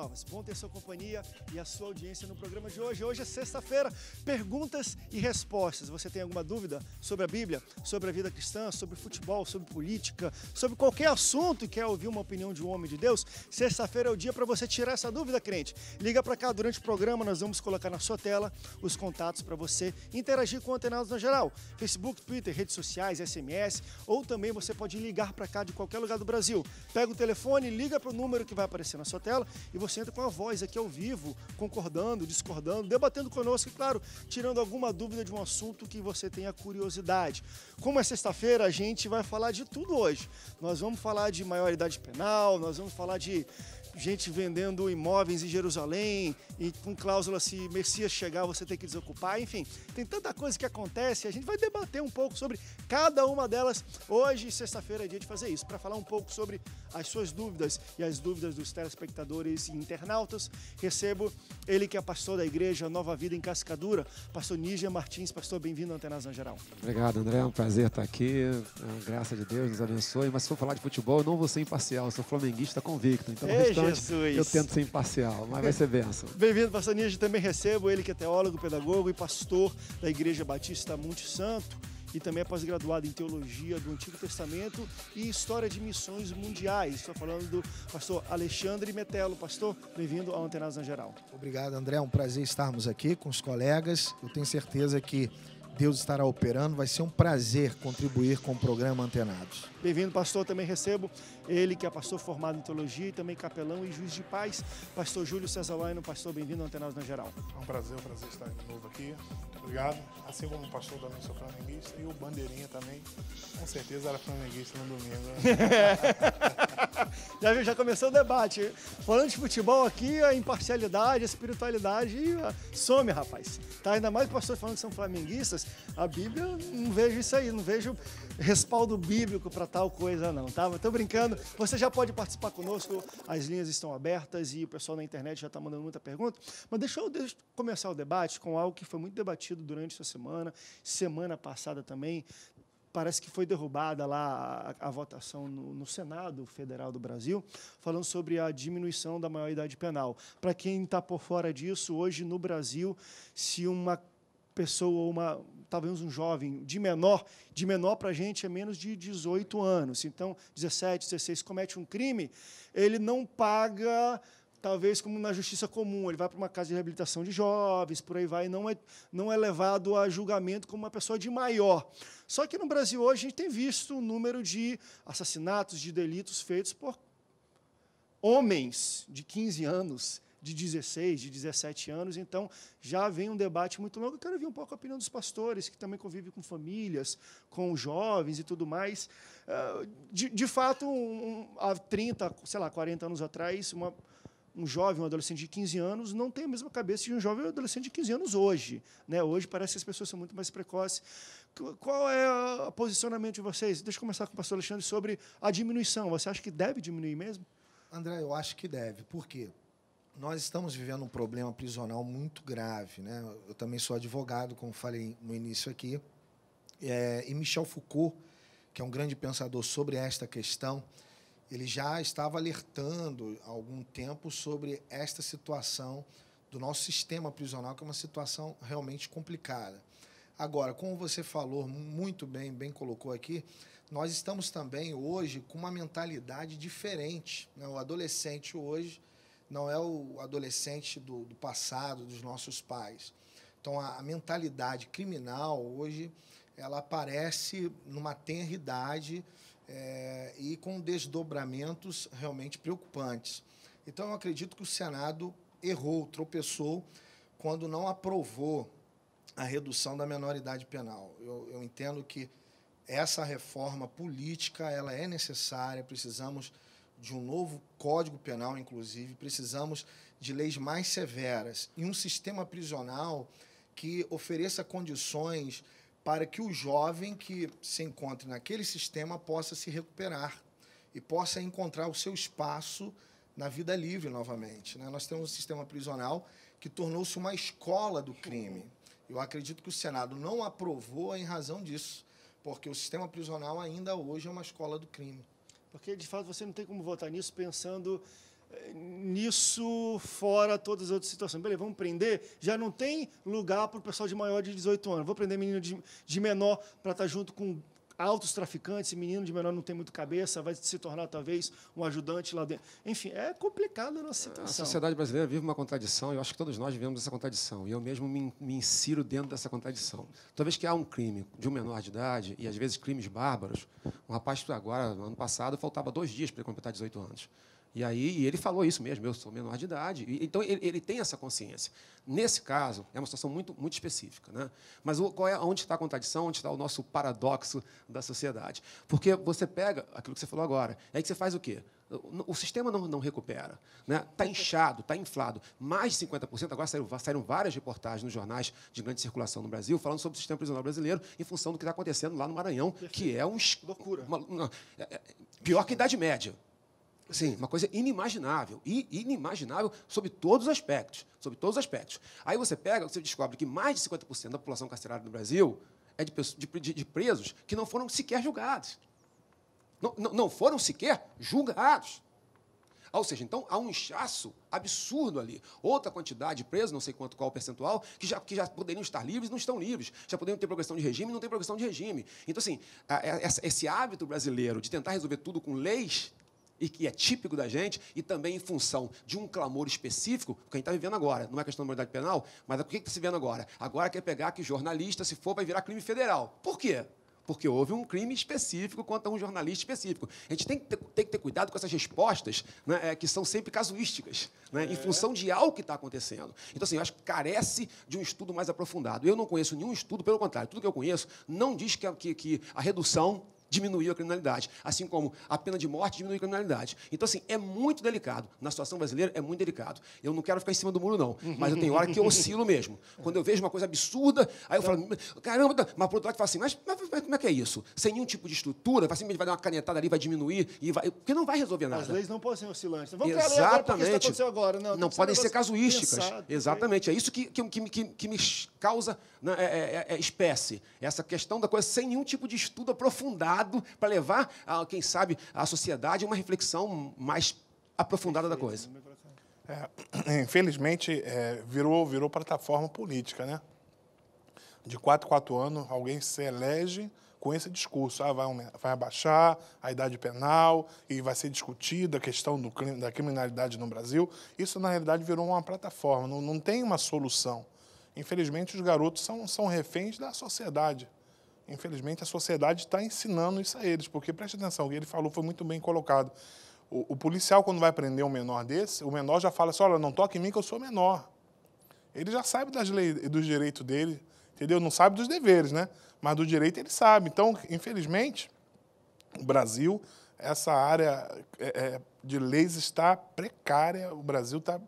novas. Bom ter sua companhia e a sua audiência no programa de hoje. Hoje é sexta-feira, perguntas e respostas. Você tem alguma dúvida sobre a Bíblia, sobre a vida cristã, sobre futebol, sobre política, sobre qualquer assunto e quer ouvir uma opinião de um homem de Deus? Sexta-feira é o dia para você tirar essa dúvida, crente. Liga para cá durante o programa, nós vamos colocar na sua tela os contatos para você interagir com o Antenados no geral. Facebook, Twitter, redes sociais, SMS, ou também você pode ligar para cá de qualquer lugar do Brasil. Pega o telefone, liga para o número que vai aparecer na sua tela e você 100% com a voz aqui ao vivo, concordando, discordando, debatendo conosco e, claro, tirando alguma dúvida de um assunto que você tenha curiosidade. Como é sexta-feira, a gente vai falar de tudo hoje. Nós vamos falar de maioridade penal, nós vamos falar de gente vendendo imóveis em Jerusalém, e com cláusula se Messias chegar você tem que desocupar, enfim, tem tanta coisa que acontece, a gente vai debater um pouco sobre cada uma delas hoje, sexta-feira é dia de fazer isso, para falar um pouco sobre as suas dúvidas e as dúvidas dos telespectadores e internautas. Recebo ele que é pastor da igreja Nova Vida em Cascadura, pastor Níger Martins, pastor, bem-vindo ao Antenazão Geral. Obrigado, André, é um prazer estar aqui, é graça de Deus nos abençoe, mas se for falar de futebol, eu não vou ser imparcial, eu sou flamenguista convicto, então Ei, Jesus. Eu tento ser imparcial, mas vai ser benção. Bem-vindo, pastor Nígia. Também recebo ele, que é teólogo, pedagogo e pastor da Igreja Batista Monte Santo e também é pós-graduado em Teologia do Antigo Testamento e História de Missões Mundiais. Estou falando do pastor Alexandre Metello. Pastor, bem-vindo ao Antenas na Geral. Obrigado, André. É um prazer estarmos aqui com os colegas. Eu tenho certeza que Deus estará operando. Vai ser um prazer contribuir com o programa Antenados. Bem-vindo, pastor. Também recebo ele, que é pastor formado em teologia e também capelão e juiz de paz, pastor Júlio César Laino. Pastor, bem-vindo ao Antenados na Geral. É um prazer, é um prazer estar de novo aqui. Obrigado. Assim como o pastor também sou flamenguista e o Bandeirinha também, com certeza era flamenguista no domingo. Né? já viu, já começou o debate. Falando de futebol aqui, a imparcialidade, a espiritualidade ah, some, rapaz. Tá? Ainda mais o pastor falando que são flamenguistas, a Bíblia, não vejo isso aí, não vejo respaldo bíblico para tal coisa, não, tá? Estou brincando. Você já pode participar conosco, as linhas estão abertas e o pessoal na internet já está mandando muita pergunta. Mas deixa eu começar o debate com algo que foi muito debatido durante essa semana, semana passada também. Parece que foi derrubada lá a, a votação no, no, Senado Federal do Brasil, falando sobre a diminuição da maioridade penal. Para quem está por fora disso, hoje no Brasil, se uma pessoa ou uma, talvez um jovem de menor, de menor para a gente é menos de 18 anos. Então, 17, 16, comete um crime, ele não paga talvez como na justiça comum, ele vai para uma casa de reabilitação de jovens, por aí vai, e não é, não é levado a julgamento como uma pessoa de maior. Só que no Brasil hoje a gente tem visto o número de assassinatos, de delitos feitos por homens de 15 anos, de 16, de 17 anos. Então, já vem um debate muito longo. Eu quero ouvir um pouco a opinião dos pastores, que também convivem com famílias, com jovens e tudo mais. Ah, de, de fato, um, há 30, sei lá, 40 anos atrás, uma, um jovem, um adolescente de 15 anos não tem a mesma cabeça de um jovem adolescente de 15 anos hoje. Né? Hoje parece que as pessoas são muito mais precoces. Qual é o posicionamento de vocês? Deixa eu começar com o pastor Alexandre sobre a diminuição. Você acha que deve diminuir mesmo? André, eu acho que deve. Por quê? nós estamos vivendo um problema prisional muito grave. Né? Eu também sou advogado, como falei no início aqui. É, e Michel Foucault, que é um grande pensador sobre esta questão, ele já estava alertando há algum tempo sobre esta situação do nosso sistema prisional, que é uma situação realmente complicada. Agora, como você falou muito bem, bem colocou aqui, nós estamos também hoje com uma mentalidade diferente. Né? O adolescente hoje não é o adolescente do, do passado, dos nossos pais. Então, a, a, mentalidade criminal hoje ela aparece numa tenra idade é, eh, e com desdobramentos realmente preocupantes. Então, eu acredito que o Senado errou, tropeçou, quando não aprovou a redução da menoridade penal. Eu, eu entendo que essa reforma política ela é necessária, precisamos de um novo Código Penal, inclusive, precisamos de leis mais severas e um sistema prisional que ofereça condições para que o jovem que se encontre naquele sistema possa se recuperar e possa encontrar o seu espaço na vida livre novamente. Né? Nós temos um sistema prisional que tornou-se uma escola do crime. Eu acredito que o Senado não aprovou em razão disso, porque o sistema prisional ainda hoje é uma escola do crime. Porque, de fato, você não tem como votar nisso pensando eh, nisso fora todas as outras situações. Beleza, vamos prender? Já não tem lugar para o pessoal de maior de 18 anos. Vou prender menino de, de menor para estar tá junto com altos traficantes, menino de menor não tem muito cabeça, vai se tornar talvez um ajudante lá dentro. Enfim, é complicado a nossa situação. A sociedade brasileira vive uma contradição, e eu acho que todos nós vivemos essa contradição, e eu mesmo me, me insiro dentro dessa contradição. Toda vez que há um crime de um menor de idade, e às vezes crimes bárbaros, um rapaz agora, no ano passado, faltava dois dias para ele completar 18 anos. E aí e ele falou isso mesmo, eu sou menor de idade. E, então ele, ele, tem essa consciência. Nesse caso, é uma situação muito, muito específica. Né? Mas o, qual é onde está a contradição, onde está o nosso paradoxo da sociedade? Porque você pega aquilo que você falou agora, é aí que você faz o quê? O, o sistema não, não recupera. Está né? Tá inchado, está inflado. Mais de 50%, agora saíram, saíram várias reportagens nos jornais de grande circulação no Brasil falando sobre o sistema prisional brasileiro em função do que está acontecendo lá no Maranhão, que é um, uma, uma, é, é, pior que a Idade Média. Assim, uma coisa inimaginável. E inimaginável sobre todos os aspectos. Sobre todos os aspectos. Aí você pega, você descobre que mais de 50% da população carcerária no Brasil é de, de, de presos que não foram sequer julgados. Não, não, não foram sequer julgados. Ou seja, então há um inchaço absurdo ali. Outra quantidade de presos, não sei quanto qual o percentual, que já, que já poderiam estar livres não estão livres. Já poderiam ter progressão de regime não tem progressão de regime. Então, assim, esse hábito brasileiro de tentar resolver tudo com leis e que é típico da gente, e também em função de um clamor específico, que a gente está vivendo agora. Não é questão da moralidade penal, mas é o que está se vendo agora? Agora quer pegar que jornalista, se for, vai virar crime federal. Por quê? porque houve um crime específico contra um jornalista específico. A gente tem que ter, tem que ter cuidado com essas respostas, né, é, que são sempre casuísticas, né, é. em função de algo que está acontecendo. Então, assim, eu acho que carece de um estudo mais aprofundado. Eu não conheço nenhum estudo, pelo contrário, tudo que eu conheço não diz que, que, que a redução diminuiu a criminalidade, assim como a pena de morte diminuiu a criminalidade. Então, assim, é muito delicado. Na situação brasileira, é muito delicado. Eu não quero ficar em cima do muro, não, mas eu tenho hora que eu oscilo mesmo. Quando eu vejo uma coisa absurda, aí eu falo, caramba, tá. mas por outro lado, eu falo assim, mas, mas, mas como é que é isso? Sem nenhum tipo de estrutura, simplesmente vai dar uma canetada ali, vai diminuir, e vai, porque não vai resolver nada. As leis não podem ser oscilantes. Vamos tá Exatamente. Agora, agora. Né? Não, não tá podem ser casuísticas. Pensado, Exatamente. É isso que, que, que, que me causa né, é, é, é, é espécie. Essa questão da coisa sem nenhum tipo de estudo aprofundado para levar, a, quem sabe, a sociedade uma reflexão mais aprofundada da coisa. É, infelizmente, é, virou, virou plataforma política, né? De quatro, quatro anos, alguém se elege com esse discurso. Ah, vai, vai abaixar a idade penal e vai ser discutida a questão do, da criminalidade no Brasil. Isso, na realidade, virou uma plataforma, não, não tem uma solução. Infelizmente, os garotos são, são reféns da sociedade infelizmente, a sociedade está ensinando isso a eles, porque preste atenção, o que ele falou foi muito bem colocado. O, o policial, quando vai prender um menor desse, o menor já fala assim: olha, não toque em mim que eu sou menor. Ele já sabe das leis, dos direitos dele, entendeu? Não sabe dos deveres, né? Mas do direito ele sabe. Então, infelizmente, o Brasil, essa área é, é, de leis está precária, o Brasil está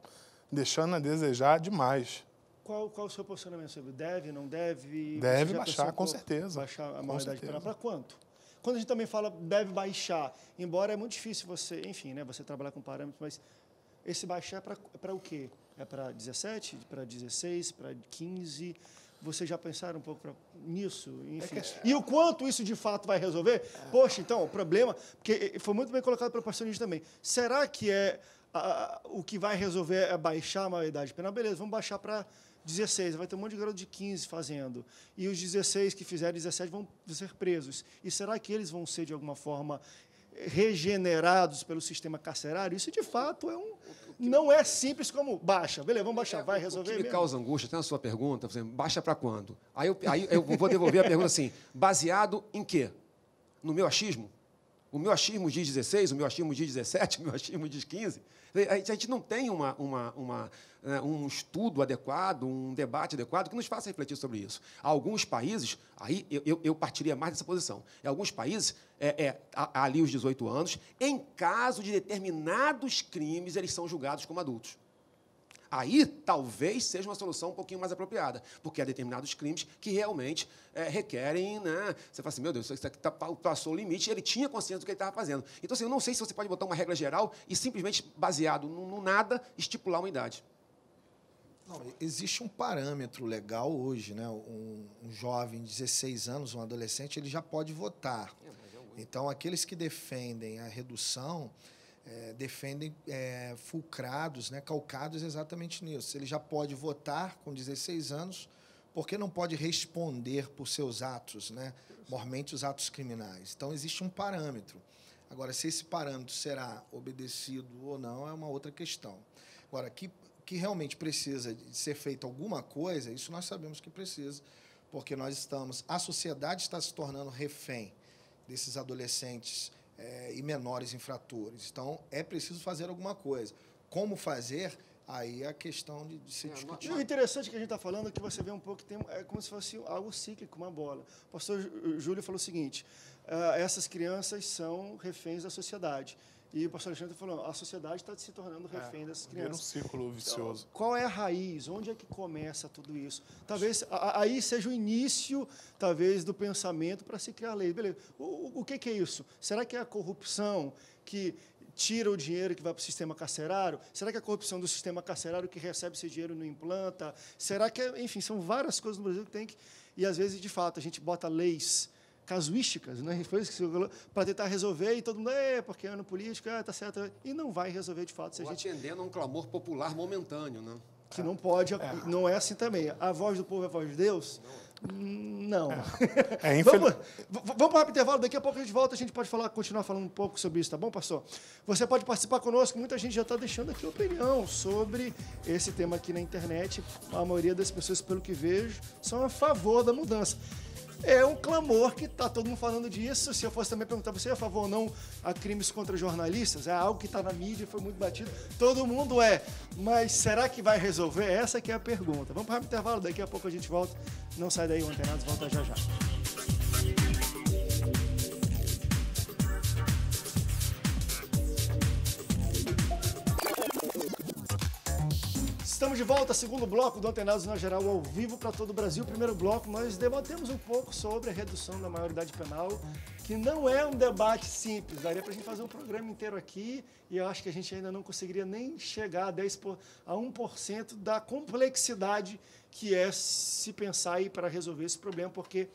deixando a desejar demais qual, qual o seu posicionamento sobre deve, não deve? Deve baixar, com certeza. Baixar a maioridade penal para quanto? Quando a gente também fala deve baixar, embora é muito difícil você, enfim, né, você trabalhar com parâmetros, mas esse baixar é para é o quê? É para 17, para 16, para 15? Vocês já pensaram um pouco pra, nisso? É enfim. É que... E o quanto isso de fato vai resolver? Poxa, então, o problema. Porque eh, foi muito bem colocado pelo pastor Nid também. Será que é a, o que vai resolver é baixar a maioridade penal? Beleza, vamos baixar para 16, vai ter um monte de garoto de 15 fazendo. E os 16 que fizerem 17 vão ser presos. E será que eles vão ser, de alguma forma, regenerados pelo sistema carcerário? Isso, de fato, é um. Não é simples como baixa, beleza, vamos baixar, vai resolver. O que me causa angústia, tem a sua pergunta, baixa para quando? Aí eu, aí eu vou devolver a pergunta assim: baseado em quê? No meu achismo? O meu achismo diz 16, o meu achismo diz 17, o meu achismo diz 15. A gente não tem uma, uma, uma, né, um estudo adequado, um debate adequado que nos faça refletir sobre isso. Alguns países, aí eu, eu partiria mais dessa posição, em alguns países, é, é, ali os 18 anos, em caso de determinados crimes, eles são julgados como adultos aí talvez seja uma solução um pouquinho mais apropriada, porque há determinados crimes que realmente é, requerem. Né? Você fala assim, meu Deus, isso aqui tá, passou o limite, ele tinha consciência do que ele estava fazendo. Então, assim, eu não sei se você pode botar uma regra geral e simplesmente, baseado no, no nada, estipular uma idade. Não, existe um parâmetro legal hoje, né? Um, um, jovem de 16 anos, um adolescente, ele já pode votar. É, é então, aqueles que defendem a redução é, defendem é, fulcrados, né, calcados exatamente nisso. Ele já pode votar com 16 anos, porque não pode responder por seus atos, né, mormente os atos criminais. Então, existe um parâmetro. Agora, se esse parâmetro será obedecido ou não, é uma outra questão. Agora, que, que realmente precisa de ser feita alguma coisa, isso nós sabemos que precisa, porque nós estamos. A sociedade está se tornando refém desses adolescentes é, e menores infratores. Então, é preciso fazer alguma coisa. Como fazer? Aí é a questão de, de se é, discutir. o interessante que a gente está falando é que você vê um pouco que tem, é como se fosse algo cíclico, uma bola. O pastor Júlio falou o seguinte: uh, essas crianças são reféns da sociedade. E o pastor Alexandre falou, a sociedade está se tornando é, refém é, dessas crianças. um círculo vicioso. Então, qual é a raiz? Onde é que começa tudo isso? Talvez a, aí seja o início, talvez, do pensamento para se criar lei. Beleza. O, o que, que é isso? Será que é a corrupção que tira o dinheiro que vai para o sistema carcerário? Será que é a corrupção do sistema carcerário que recebe esse dinheiro e não implanta? Será que, é, enfim, são várias coisas no Brasil que tem que... E, às vezes, de fato, a gente bota leis casuísticas, né? foi isso que você falou, para tentar resolver e todo mundo, é, porque é ano político, é, tá certo, e não vai resolver de fato. Se a gente... atendendo a um clamor popular momentâneo, né? Que não pode, é. não é assim também. A voz do povo é a voz de Deus? Não. não. É. é. Infel... vamos, vamos para o intervalo, daqui a pouco a gente volta, a gente pode falar, continuar falando um pouco sobre isso, tá bom, pastor? Você pode participar conosco, muita gente já está deixando aqui opinião sobre esse tema aqui na internet. A maioria das pessoas, pelo que vejo, são a favor da mudança é um clamor que está todo mundo falando disso. Se eu fosse também perguntar você é a favor ou não a crimes contra jornalistas, é algo que está na mídia, foi muito batido. Todo mundo é. Mas será que vai resolver? Essa que é a pergunta. Vamos para o intervalo, daqui a pouco a gente volta. Não sai daí, o Antenados volta já já. Estamos de volta, segundo bloco do Antenados na Geral ao vivo para todo o Brasil. Primeiro bloco, nós debatemos um pouco sobre a redução da maioridade penal, que não é um debate simples. Daria para a gente fazer um programa inteiro aqui e eu acho que a gente ainda não conseguiria nem chegar a, 10 por, a 1% da complexidade que é se pensar para resolver esse problema, porque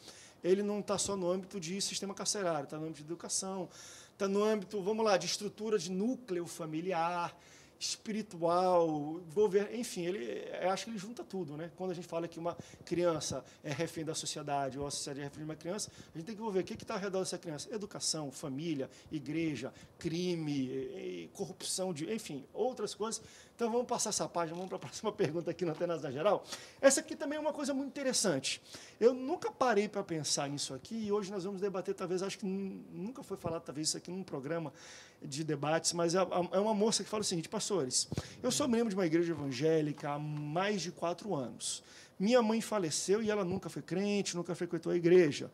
ele não está só no âmbito de sistema carcerário, está no âmbito de educação, está no âmbito, vamos lá, de estrutura de núcleo familiar espiritual, governo, enfim, ele, acho que ele junta tudo, né? Quando a gente fala que uma criança é refém da sociedade ou a sociedade é refém de uma criança, a gente tem que ver o que está ao redor dessa criança: educação, família, igreja, crime, corrupção, de, enfim, outras coisas então vamos passar essa página, vamos para a próxima pergunta aqui no Atenas da Geral. Essa aqui também é uma coisa muito interessante. Eu nunca parei para pensar nisso aqui e hoje nós vamos debater, talvez, acho que nunca foi falado talvez isso aqui num programa de debates, mas é, é, é uma moça que fala o seguinte, pastores, eu sou membro de uma igreja evangélica há mais de quatro anos. Minha mãe faleceu e ela nunca foi crente, nunca frequentou a igreja.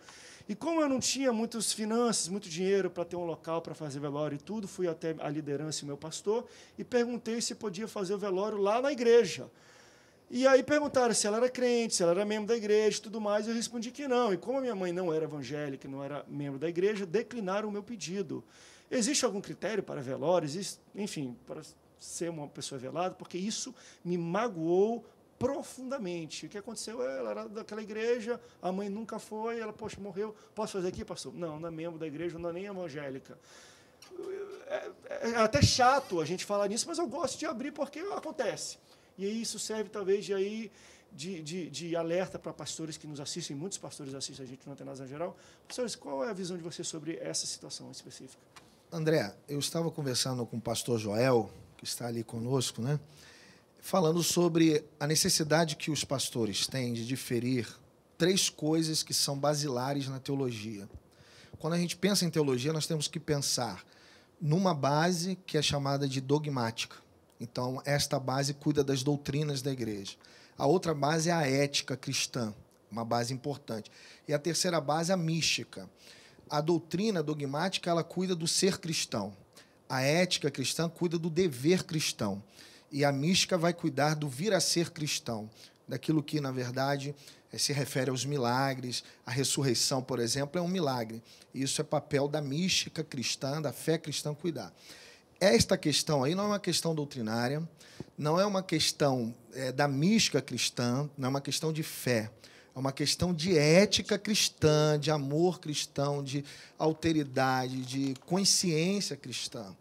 E como eu não tinha muitas finanças, muito dinheiro para ter um local para fazer velório e tudo, fui até a liderança e meu pastor e perguntei se podia fazer o velório lá na igreja. E aí perguntaram se ela era crente, se ela era membro da igreja e tudo mais, eu respondi que não. E como a minha mãe não era evangélica, não era membro da igreja, declinaram o meu pedido. Existe algum critério para velório? Existe, enfim, para ser uma pessoa velada? Porque isso me magoou profundamente. O que aconteceu é, ela era daquela igreja, a mãe nunca foi, ela, poxa, morreu, posso fazer aqui, pastor? Não, não é membro da igreja, não é nem evangélica. É, é, é até chato a gente falar nisso, mas eu gosto de abrir porque acontece. E isso serve talvez de aí de, de, de, alerta para pastores que nos assistem, muitos pastores assistem a gente no Antenas em geral. Pastores, qual é a visão de vocês sobre essa situação específica? André, eu estava conversando com o pastor Joel, que está ali conosco, né? falando sobre a necessidade que os pastores têm de diferir três coisas que são basilares na teologia. Quando a gente pensa em teologia, nós temos que pensar numa base que é chamada de dogmática. Então, esta base cuida das doutrinas da igreja. A outra base é a ética cristã, uma base importante. E a terceira base é a mística. A doutrina dogmática, ela cuida do ser cristão. A ética cristã cuida do dever cristão e a mística vai cuidar do vir a ser cristão, daquilo que, na verdade, eh, se refere aos milagres. A ressurreição, por exemplo, é um milagre. Isso é papel da mística cristã, da fé cristã cuidar. Esta questão aí não é uma questão doutrinária, não é uma questão é, da mística cristã, não é uma questão de fé. É uma questão de ética cristã, de amor cristão, de alteridade, de consciência cristã.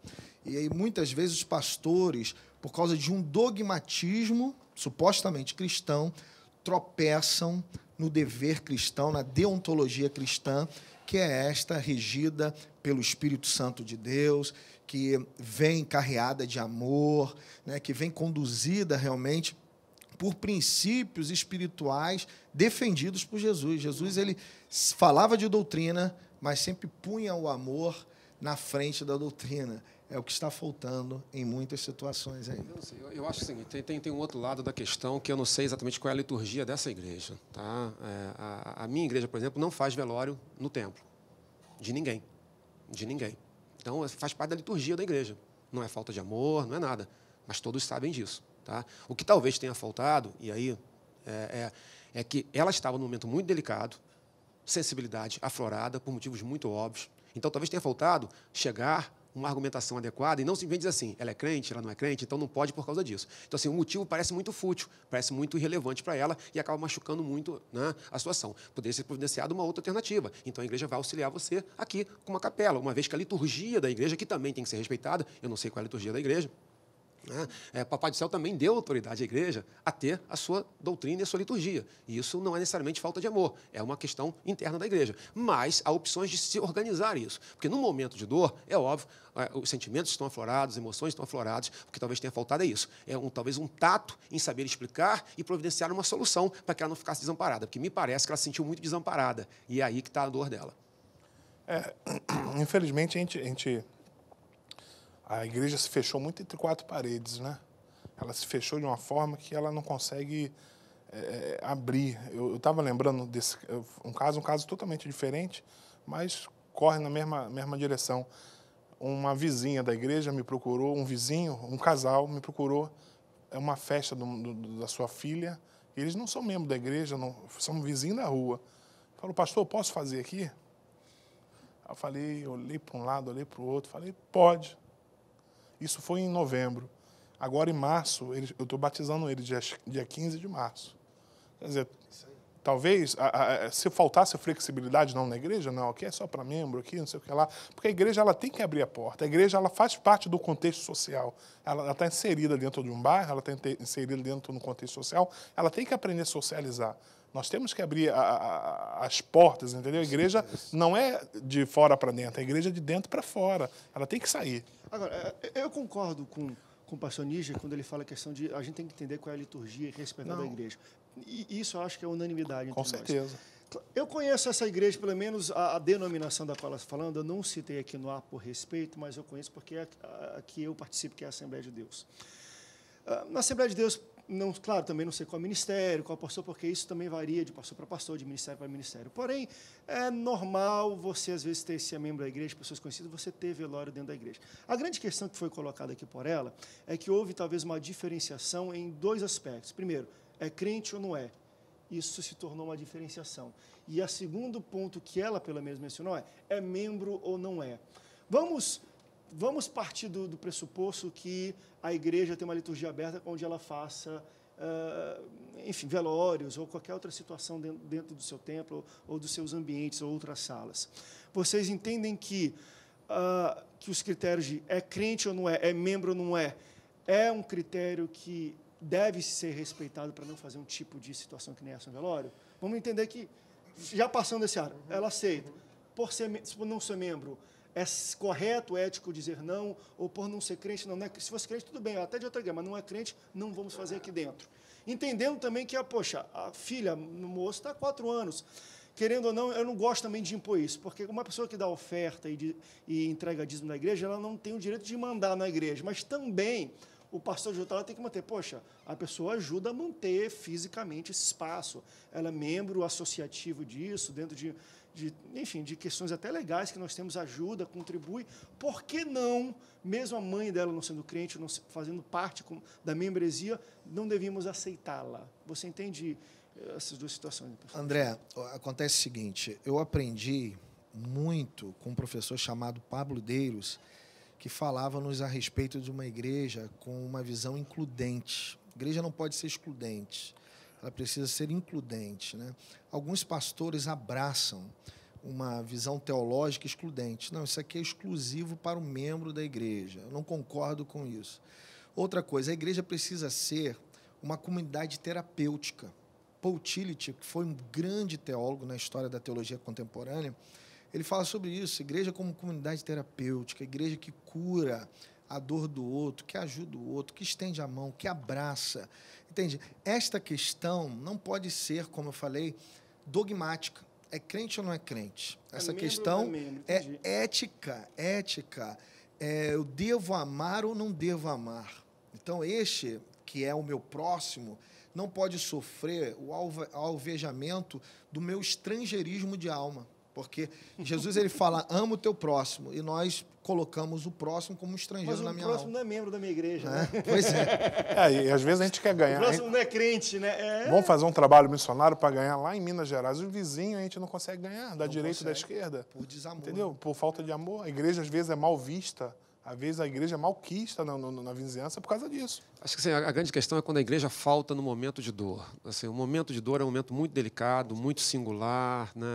E aí, muitas vezes, os pastores por causa de um dogmatismo supostamente cristão, tropeçam no dever cristão, na deontologia cristã, que é esta regida pelo Espírito Santo de Deus, que vem carreada de amor, né, que vem conduzida realmente por princípios espirituais defendidos por Jesus. Jesus ele falava de doutrina, mas sempre punha o amor na frente da doutrina é o que está faltando em muitas situações aí. Eu, eu acho que tem, tem, tem, um outro lado da questão que eu não sei exatamente qual é a liturgia dessa igreja. Tá? É, a, a, minha igreja, por exemplo, não faz velório no templo. De ninguém. De ninguém. Então, é, faz parte da liturgia da igreja. Não é falta de amor, não é nada. Mas todos sabem disso. Tá? O que talvez tenha faltado, e aí, é, é, é que ela estava num momento muito delicado, sensibilidade aflorada, por motivos muito óbvios. Então, talvez tenha faltado chegar uma argumentação adequada e não simplesmente dizer assim, ela é crente, ela não é crente, então não pode por causa disso. Então, assim, o motivo parece muito fútil, parece muito irrelevante para ela e acaba machucando muito né, a situação. Poderia ser providenciada uma outra alternativa. Então, a igreja vai auxiliar você aqui com uma capela, uma vez que a liturgia da igreja, que também tem que ser respeitada, eu não sei qual é a liturgia da igreja, né? É, Papai do Céu também deu autoridade à igreja a ter a sua doutrina e a sua liturgia. E isso não é necessariamente falta de amor, é uma questão interna da igreja. Mas há opções de se organizar isso. Porque no momento de dor, é óbvio, é, os sentimentos estão aflorados, as emoções estão afloradas, o que talvez tenha faltado é isso. É um, talvez um tato em saber explicar e providenciar uma solução para que ela não ficasse desamparada. Porque me parece que ela se sentiu muito desamparada. E é aí que está a dor dela. É, infelizmente, a gente, a gente a igreja se fechou muito entre quatro paredes, né? Ela se fechou de uma forma que ela não consegue é, é abrir. Eu estava lembrando desse um caso, um caso totalmente diferente, mas corre na mesma, mesma direção. Uma vizinha da igreja me procurou, um vizinho, um casal me procurou, é uma festa do, do, da sua filha. Eles não são membros da igreja, não, são vizinhos da rua. Falou, pastor, posso fazer aqui? Eu falei, olhei para um lado, olhei para o outro, falei, pode. Isso foi em novembro. Agora, em março, ele, eu estou batizando ele dia, dia 15 de março. Quer dizer, talvez, a, a, se faltasse flexibilidade não na igreja, não, aqui é só para membro, aqui não sei o que lá, porque a igreja ela tem que abrir a porta, a igreja ela faz parte do contexto social, ela está inserida dentro de um bairro, ela está inserida dentro de um contexto social, ela tem que aprender a socializar. Nós temos que abrir a, a, as portas, entendeu? A igreja não é de fora para dentro, a igreja é de dentro para fora. Ela tem que sair. Agora, é, eu concordo com, com o pastor Níger quando ele fala a questão de a gente tem que entender qual é a liturgia e respeitar a igreja. E isso eu acho que é unanimidade entre Com certeza. Nós. Eu conheço essa igreja, pelo menos a, a denominação da qual ela está falando, eu não citei aqui no ar por respeito, mas eu conheço porque é a, a, a que eu participo, que é a Assembleia de Deus. Ah, na Assembleia de Deus, não, claro, também não sei qual é ministério, qual é pastor, porque isso também varia de pastor para pastor, de ministério para ministério. Porém, é normal você, às vezes, ter, se é membro da igreja, pessoas conhecidas, você ter velório dentro da igreja. A grande questão que foi colocada aqui por ela é que houve, talvez, uma diferenciação em dois aspectos. Primeiro, é crente ou não é? Isso se tornou uma diferenciação. E a segundo ponto que ela, pelo menos, mencionou é, é membro ou não é? Vamos vamos partir do, do, pressuposto que a igreja tem uma liturgia aberta onde ela faça, uh, enfim, velórios ou qualquer outra situação dentro, dentro do seu templo ou, dos seus ambientes ou outras salas. Vocês entendem que, uh, que os critérios de é crente ou não é, é membro ou não é, é um critério que deve ser respeitado para não fazer um tipo de situação que nem essa um velório? Vamos entender que, já passando esse ano, ela aceita. Por, ser, por não ser membro, é correto, ético dizer não, ou por não ser crente, não, não é, se fosse crente, tudo bem, até de outra igreja, mas não é crente, não vamos fazer aqui dentro. Entendendo também que, a ah, poxa, a filha, o moço está há quatro anos, querendo ou não, eu não gosto também de impor isso, porque uma pessoa que dá oferta e, de, e entrega dízimo na igreja, ela não tem o direito de mandar na igreja, mas também o pastor de outra tem que manter. Poxa, a pessoa ajuda a manter fisicamente esse espaço, ela é membro associativo disso, dentro de de, enfim, de questões até legais que nós temos, ajuda, contribui. Por que não, mesmo a mãe dela não sendo crente, não fazendo parte da membresia, não devíamos aceitá-la? Você entende eh, essas duas situações? André, acontece o seguinte, eu aprendi muito com um professor chamado Pablo Deiros, que falava-nos a respeito de uma igreja com uma visão includente. igreja não pode ser excludente ela precisa ser includente. Né? Alguns pastores abraçam uma visão teológica excludente. Não, isso aqui é exclusivo para o um membro da igreja. Eu não concordo com isso. Outra coisa, a igreja precisa ser uma comunidade terapêutica. Paul Tillich, que foi um grande teólogo na história da teologia contemporânea, ele fala sobre isso, igreja como comunidade terapêutica, igreja que cura, a dor do outro, que ajuda o outro, que estende a mão, que abraça. Entende? Esta questão não pode ser, como eu falei, dogmática. É crente ou não é crente? Tá Essa é questão é ética, ética. É, eu devo amar ou não devo amar? Então, este, que é o meu próximo, não pode sofrer o alvejamento do meu estrangeirismo de alma. Porque Jesus ele fala: ama o teu próximo. E nós colocamos o próximo como um estrangeiro Mas na minha alma. o próximo não é membro da minha igreja, né? né? Pois é. é. E às vezes a gente quer ganhar. O próximo não é crente, né? É. Vamos fazer um trabalho missionário para ganhar lá em Minas Gerais. O vizinho a gente não consegue ganhar, da não direita e da esquerda. Por desamor. Entendeu? Por falta de amor. A igreja às vezes é mal vista às vezes a igreja é malquista na, na, na vizinhança por causa disso. Acho que assim, a, a, grande questão é quando a igreja falta no momento de dor. Assim, o momento de dor é um momento muito delicado, muito singular. Né?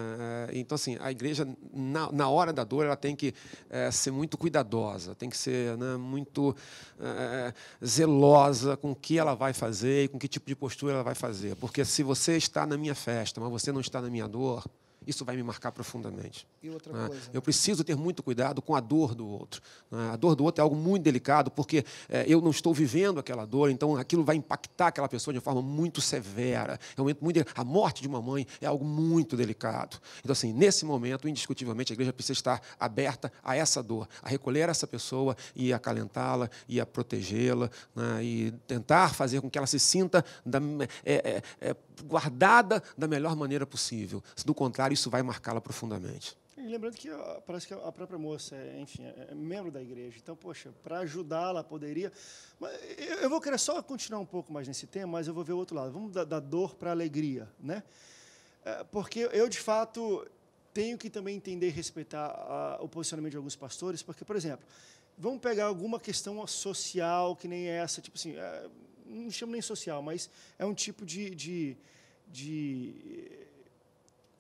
É, então, assim, a igreja, na, na hora da dor, ela tem que é, ser muito cuidadosa, tem que ser né, muito é, zelosa com o que ela vai fazer e com que tipo de postura ela vai fazer. Porque se você está na minha festa, mas você não está na minha dor, isso vai me marcar profundamente. E outra né? coisa. Eu preciso ter muito cuidado com a dor do outro. Né? A dor do outro é algo muito delicado, porque eh, eu não estou vivendo aquela dor, então aquilo vai impactar aquela pessoa de uma forma muito severa. É um momento muito A morte de uma mãe é algo muito delicado. Então, assim, nesse momento, indiscutivelmente, a igreja precisa estar aberta a essa dor, a recolher essa pessoa e acalentá-la e a protegê-la né? e tentar fazer com que ela se sinta da, é, é, guardada da melhor maneira possível. Se Do contrário, isso vai marcá-la profundamente. E lembrando que parece que a própria moça, é, enfim, é, é membro da igreja. Então, poxa, para ajudá-la, poderia. Mas eu vou querer só continuar um pouco mais nesse tema, mas eu vou ver o outro lado. Vamos da, da dor para a alegria, né? É, porque eu, de fato, tenho que também entender e respeitar a, o posicionamento de alguns pastores, porque, por exemplo, vamos pegar alguma questão social que nem essa, tipo assim, é, não chamo nem social, mas é um tipo de, de, de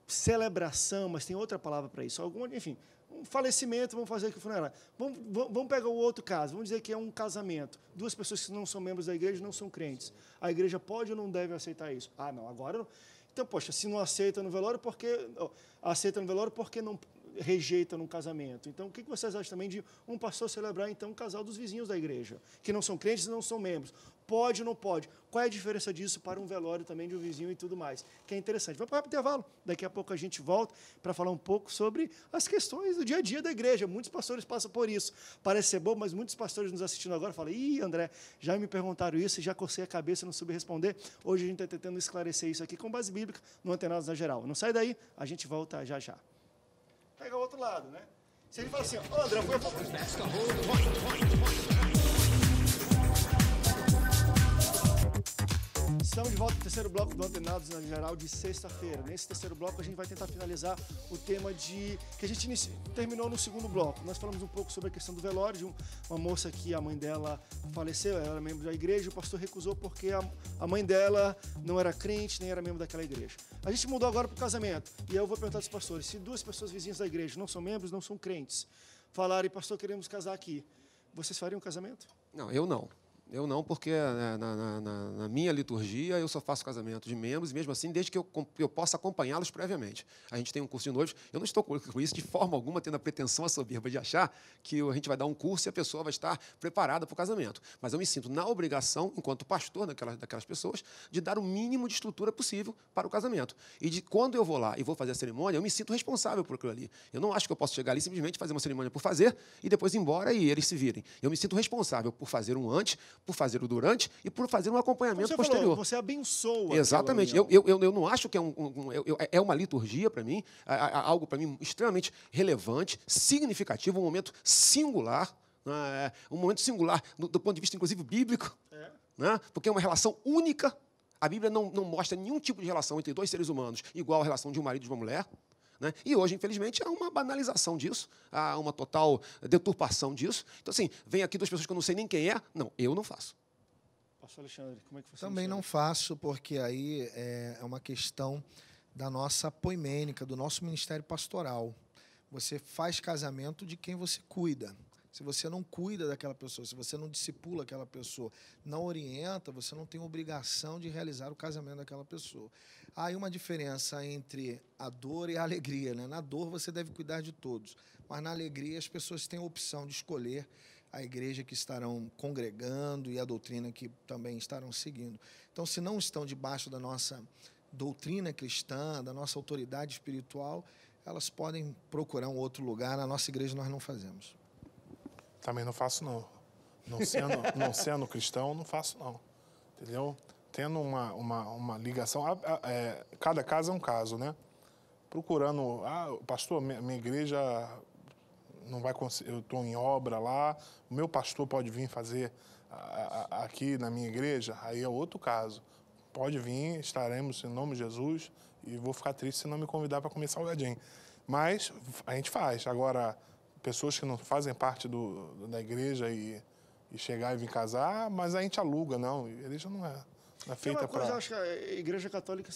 celebração, mas tem outra palavra para isso. Algum, enfim, um falecimento, vamos fazer aqui o funeral Vamos, vamos pegar o outro caso, vamos dizer que é um casamento. Duas pessoas que não são membros da igreja não são crentes. A igreja pode ou não deve aceitar isso? Ah, não, agora. Então, poxa, se não aceita no velório, por que. Aceita no velório, por que não rejeita num casamento? Então, o que vocês acham também de um pastor celebrar, então, um casal dos vizinhos da igreja, que não são crentes e não são membros? pode ou não pode. Qual é a diferença disso para um velório também de um vizinho e tudo mais? Que é interessante. Vai para o intervalo. Daqui a pouco a gente volta para falar um pouco sobre as questões do dia a dia da igreja. Muitos pastores passam por isso. Parece ser bom, mas muitos pastores nos assistindo agora falam: ih, André, já me perguntaram isso e já cocei a cabeça e não soube responder. Hoje a gente está tentando esclarecer isso aqui com base bíblica no Antenados na Geral. Não sai daí, a gente volta já já. Pega o outro lado, né? Se ele fala assim: André, foi. Estamos de volta ao terceiro bloco do Antenados na Geral de sexta-feira. Nesse terceiro bloco a gente vai tentar finalizar o tema de que a gente inici... terminou no segundo bloco. Nós falamos um pouco sobre a questão do velório de uma moça que a mãe dela faleceu, ela era membro da igreja, o pastor recusou porque a... a mãe dela não era crente, nem era membro daquela igreja. A gente mudou agora para o casamento. E eu vou perguntar aos pastores, se duas pessoas vizinhas da igreja não são membros, não são crentes, falarem, pastor, queremos casar aqui, vocês fariam um casamento? Não, eu não. Eu não, porque né, na, na, na, na, minha liturgia eu só faço casamento de membros, e mesmo assim, desde que eu, eu possa acompanhá-los previamente. A gente tem um curso de noivos. Eu não estou com isso de forma alguma, tendo a pretensão a soberba de achar que a gente vai dar um curso e a pessoa vai estar preparada para o casamento. Mas eu me sinto na obrigação, enquanto pastor daquelas, daquelas pessoas, de dar o mínimo de estrutura possível para o casamento. E de quando eu vou lá e vou fazer a cerimônia, eu me sinto responsável por aquilo ali. Eu não acho que eu posso chegar ali simplesmente fazer uma cerimônia por fazer e depois ir embora e eles se virem. Eu me sinto responsável por fazer um antes, por fazer o durante e por fazer um acompanhamento você posterior. Falou, você abençoa. Exatamente. Eu, eu, eu, não acho que é, um, um eu, é, é uma liturgia para mim, é, é algo para mim extremamente relevante, significativo, um momento singular, né, é, um momento singular do, do, ponto de vista, inclusive, bíblico, é. né? porque é uma relação única. A Bíblia não, não mostra nenhum tipo de relação entre dois seres humanos igual a relação de um marido e de uma mulher. Né? E hoje, infelizmente, há uma banalização disso, há uma total deturpação disso. Então, assim, vem aqui duas pessoas que eu não sei nem quem é. Não, eu não faço. Pastor Alexandre, como é que você Também não faço, porque aí é, é uma questão da nossa poimênica, do nosso ministério pastoral. Você faz casamento de quem você cuida. Se você não cuida daquela pessoa, se você não discipula aquela pessoa, não orienta, você não tem obrigação de realizar o casamento daquela pessoa. Há uma diferença entre a dor e a alegria. Né? Na dor você deve cuidar de todos, mas na alegria as pessoas têm a opção de escolher a igreja que estarão congregando e a doutrina que também estarão seguindo. Então, se não estão debaixo da nossa doutrina cristã, da nossa autoridade espiritual, elas podem procurar um outro lugar. Na nossa igreja nós não fazemos. Também não faço, não. Não sendo, não sendo cristão, não faço, não. Entendeu? Tendo uma, uma, uma ligação. A, a, é, cada caso é um caso, né? Procurando. Ah, pastor, minha, minha igreja não vai eu estou em obra lá, o meu pastor pode vir fazer a, a, aqui na minha igreja, aí é outro caso. Pode vir, estaremos em nome de Jesus e vou ficar triste se não me convidar para comer salgadinho. Mas a gente faz. Agora, pessoas que não fazem parte do, da igreja e, e chegar e vir casar, mas a gente aluga, não. A igreja não é, não é feita para... Eu acho que a igreja católica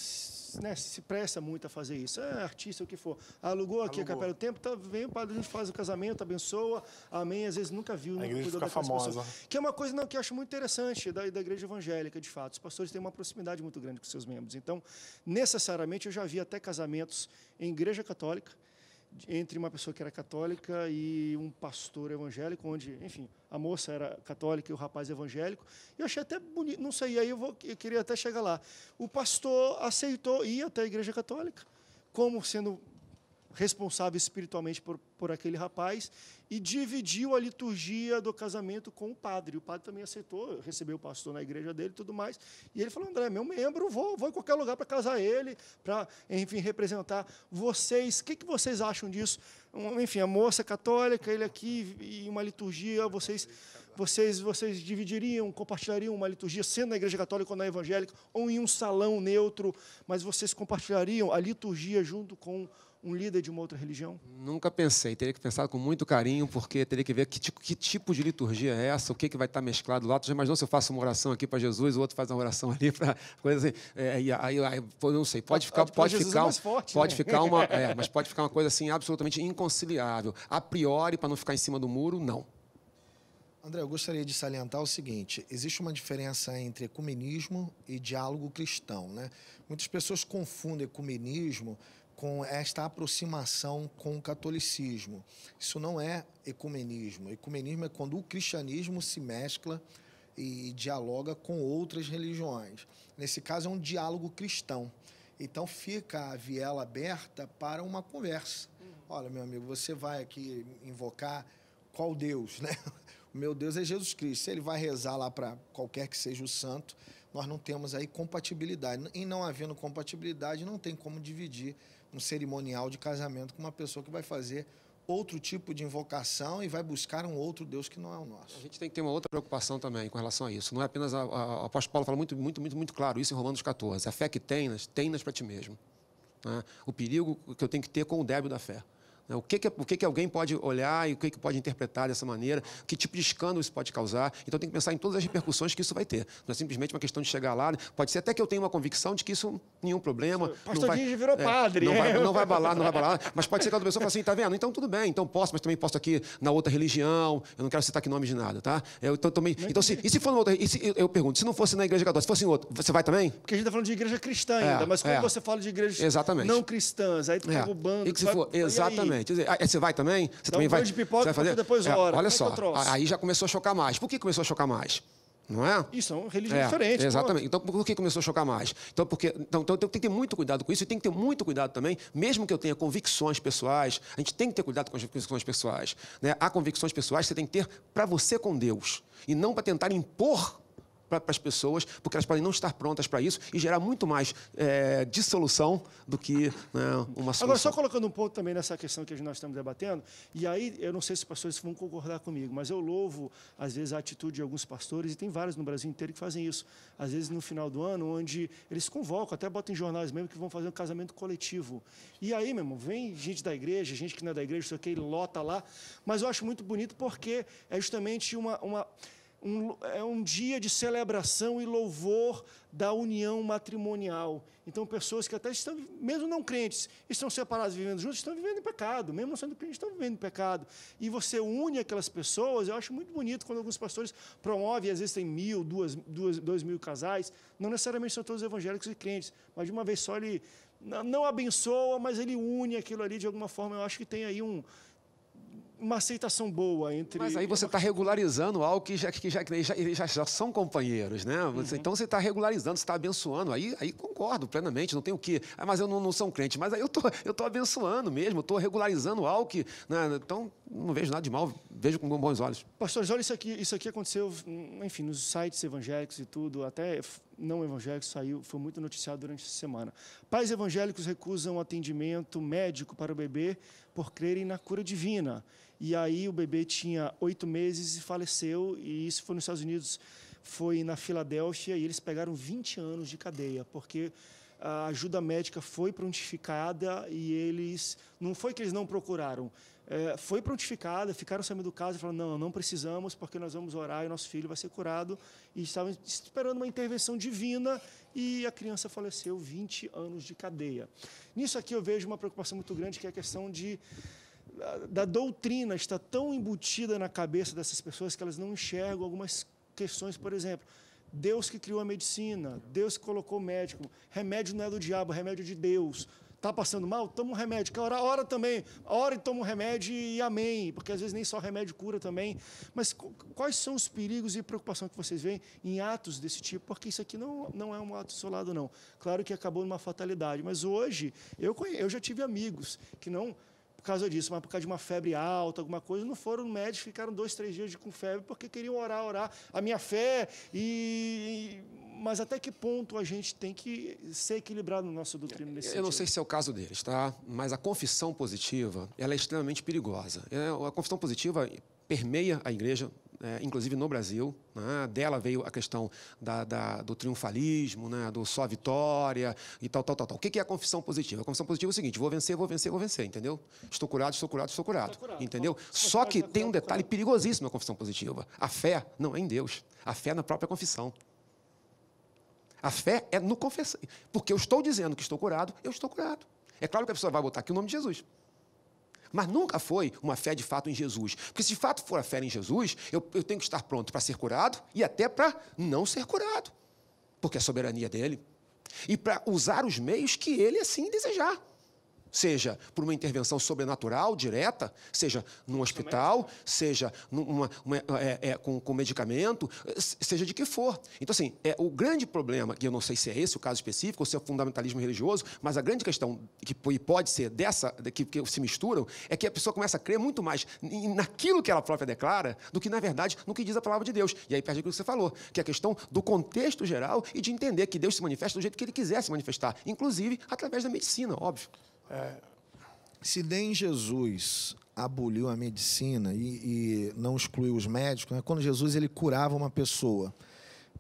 né, se presta muito a fazer isso. É artista, o que for. Alugou aqui Alugou. a capela do tempo, tá, vem o padre, faz o casamento, abençoa, amém. Às vezes nunca viu, nunca a igreja cuidou fica famosa. Pessoas. Que é uma coisa não, que eu acho muito interessante da, da igreja evangélica, de fato. Os pastores têm uma proximidade muito grande com seus membros. Então, necessariamente, eu já vi até casamentos em igreja católica, entre uma pessoa que era católica e um pastor evangélico, onde, enfim, a moça era católica e o rapaz evangélico. Eu achei até bonito, não sei, aí eu, vou, eu queria até chegar lá. O pastor aceitou ir até a igreja católica, como sendo responsável espiritualmente por, por aquele rapaz e dividiu a liturgia do casamento com o padre. O padre também aceitou, recebeu o pastor na igreja dele e tudo mais. E ele falou: André, meu membro, vou, vou em qualquer lugar para casar ele, para, enfim, representar vocês. O que, que vocês acham disso? Enfim, a moça católica, ele aqui e uma liturgia, vocês. Vocês, vocês dividiriam, compartilhariam uma liturgia, sendo na igreja católica ou na evangélica, ou em um salão neutro, mas vocês compartilhariam a liturgia junto com um líder de uma outra religião? Nunca pensei. Teria que pensar com muito carinho, porque teria que ver que, que tipo de liturgia é essa, o que, que vai estar tá mesclado lá. Tu já imaginou se eu faço uma oração aqui para Jesus, o outro faz uma oração ali para coisa assim. É, aí, aí, não sei. Pode ah, ficar, pode, pode é ficar, é forte, pode né? ficar uma, é, mas pode ficar uma coisa assim absolutamente inconciliável. A priori, para não ficar em cima do muro, não. André, eu gostaria de salientar o seguinte: existe uma diferença entre ecumenismo e diálogo cristão, né? Muitas pessoas confundem ecumenismo com esta aproximação com o catolicismo. Isso não é ecumenismo. Ecumenismo é quando o cristianismo se mescla e dialoga com outras religiões. Nesse caso, é um diálogo cristão. Então fica a viela aberta para uma conversa. Olha, meu amigo, você vai aqui invocar qual Deus, né? O meu Deus é Jesus Cristo. Se ele vai rezar lá para qualquer que seja o santo, nós não temos aí compatibilidade. E não havendo compatibilidade, não tem como dividir um cerimonial de casamento com uma pessoa que vai fazer outro tipo de invocação e vai buscar um outro Deus que não é o nosso. A gente tem que ter uma outra preocupação também com relação a isso. Não é apenas o apóstolo Paulo fala muito, muito, muito, muito claro isso em Romanos 14. A fé que tens, tens para ti mesmo. Né? O perigo que eu tenho que ter com o débil da fé. O que, que, o que, que alguém pode olhar e o que, que pode interpretar dessa maneira, que tipo de escândalo isso pode causar. Então tem que pensar em todas as repercussões que isso vai ter. Não é simplesmente uma questão de chegar lá. Pode ser até que eu tenha uma convicção de que isso nenhum problema. Pastor vai, virou é, padre. Não vai, não vai balar, não vai balar. Mas pode ser que outra pessoa fale assim, tá vendo? Então tudo bem, então posso, mas também posso aqui na outra religião. Eu não quero citar aqui nome de nada, tá? Eu, então, também, então se, e se for numa outra. Se, eu pergunto, se não fosse na igreja católica, se fosse em outra, você vai também? Porque a gente está falando de igreja cristã é, ainda, mas quando é. você fala de igrejas não cristãs, aí tu é. roubando. E que se for, exatamente gente. Ah, você vai também? Você Dá também um vai. De pipoca, você vai fazer depois é, hora. Olha Como é só. É aí já começou a chocar mais. Por que começou a chocar mais? Não é? Isso é uma é, diferente. Exatamente. Então, por que começou a chocar mais? Então, porque, então, então, tem que ter muito cuidado com isso e tem que ter muito cuidado também, mesmo que eu tenha convicções pessoais, a gente tem que ter cuidado com as convicções pessoais. Né? Há convicções pessoais que você tem que ter para você com Deus e não para tentar impor para as pessoas, porque elas podem não estar prontas para isso e gerar muito mais é, dissolução do que né, uma solução. Agora, só colocando um ponto também nessa questão que nós estamos debatendo, e aí eu não sei se os pastores vão concordar comigo, mas eu louvo, às vezes, a atitude de alguns pastores, e tem vários no Brasil inteiro que fazem isso. Às vezes, no final do ano, onde eles convocam, até botam em jornais mesmo, que vão fazer um casamento coletivo. E aí, meu irmão, vem gente da igreja, gente que não é da igreja, isso aqui, lota lá, mas eu acho muito bonito porque é justamente uma, uma um, é um dia de celebração e louvor da união matrimonial. Então, pessoas que até estão, mesmo não crentes, estão separadas vivendo juntos, estão vivendo em pecado. Mesmo não sendo crentes, estão vivendo em pecado. E você une aquelas pessoas. Eu acho muito bonito quando alguns pastores promovem, às vezes tem mil, duas, duas, dois mil casais. Não necessariamente são todos evangélicos e crentes, mas de uma vez só ele não abençoa, mas ele une aquilo ali de alguma forma. Eu acho que tem aí um uma aceitação boa entre. Mas aí você está regularizando algo que já, que já, que já, já, já são companheiros, né? Você, uhum. Então você está regularizando, você está abençoando. Aí, aí concordo plenamente, não tem o quê. Ah, mas eu não, não sou um crente. Mas aí eu tô, eu tô abençoando mesmo, estou regularizando algo que. Né? Então não vejo nada de mal, vejo com bons olhos. Pastores, olha isso aqui, isso aqui aconteceu, enfim, nos sites evangélicos e tudo, até não evangélicos saiu, foi muito noticiado durante essa semana. Pais evangélicos recusam atendimento médico para o bebê por crerem na cura divina. E aí o bebê tinha oito meses e faleceu, e isso foi nos Estados Unidos, foi na Filadélfia, e eles pegaram 20 anos de cadeia, porque a ajuda médica foi prontificada e eles. Não foi que eles não procuraram, é, foi prontificada, ficaram saindo do caso e falaram: não, não precisamos, porque nós vamos orar e nosso filho vai ser curado. E estavam esperando uma intervenção divina e a criança faleceu 20 anos de cadeia. Nisso aqui eu vejo uma preocupação muito grande, que é a questão de ah, da doutrina está tão embutida na cabeça dessas pessoas que elas não enxergam algumas questões, por exemplo, Deus que criou a medicina, Deus que colocou o médico, remédio não é do diabo, remédio é de Deus. Está passando mal? Toma um remédio. Quer hora Ora também. Ora e toma um remédio e amém. Porque às vezes nem só remédio cura também. Mas quais são os perigos e preocupação que vocês veem em atos desse tipo? Porque isso aqui não, não é um ato isolado, não. Claro que acabou numa fatalidade. Mas hoje, eu, eu já tive amigos que não por causa disso, mas por causa de uma febre alta, alguma coisa, não foram médicos, ficaram dois, três dias com febre porque queriam orar, orar. A minha fé e mas até que ponto a gente tem que ser equilibrado no nosso doutrino nesse Eu sentido? não sei se é o caso deles, tá? Mas a confissão positiva, ela é extremamente perigosa. É, a confissão positiva permeia a igreja, é, inclusive no Brasil. Né? Dela veio a questão da, da, do triunfalismo, né? do só vitória e tal, tal, tal, tal. O que é a confissão positiva? A confissão positiva é o seguinte: vou vencer, vou vencer, vou vencer, entendeu? Estou curado, estou curado, estou curado. curado. Entendeu? Só que tem um detalhe perigosíssimo na confissão positiva: a fé não é em Deus, a fé é na própria confissão. A fé é no confessar. Porque eu estou dizendo que estou curado, eu estou curado. É claro que a pessoa vai botar aqui o nome de Jesus. Mas nunca foi uma fé de fato em Jesus. Porque se de fato for a fé em Jesus, eu, eu tenho que estar pronto para ser curado e até para não ser curado. Porque é a soberania dele. E para usar os meios que ele assim desejar seja por uma intervenção sobrenatural direta, seja num hospital, seja numa, uma, é, é, com, com, medicamento, seja de que for. Então, assim, é, o grande problema, que eu não sei se é esse o caso específico, ou se é o fundamentalismo religioso, mas a grande questão que pode ser dessa, que, que se misturam, é que a pessoa começa a crer muito mais naquilo que ela própria declara do que, na verdade, no que diz a palavra de Deus. E aí perde aquilo que você falou, que é a questão do contexto geral e de entender que Deus se manifesta do jeito que ele quiser se manifestar, inclusive através da medicina, óbvio. É, se nem Jesus aboliu a medicina e, e não excluiu os médicos, né? quando Jesus ele curava uma pessoa,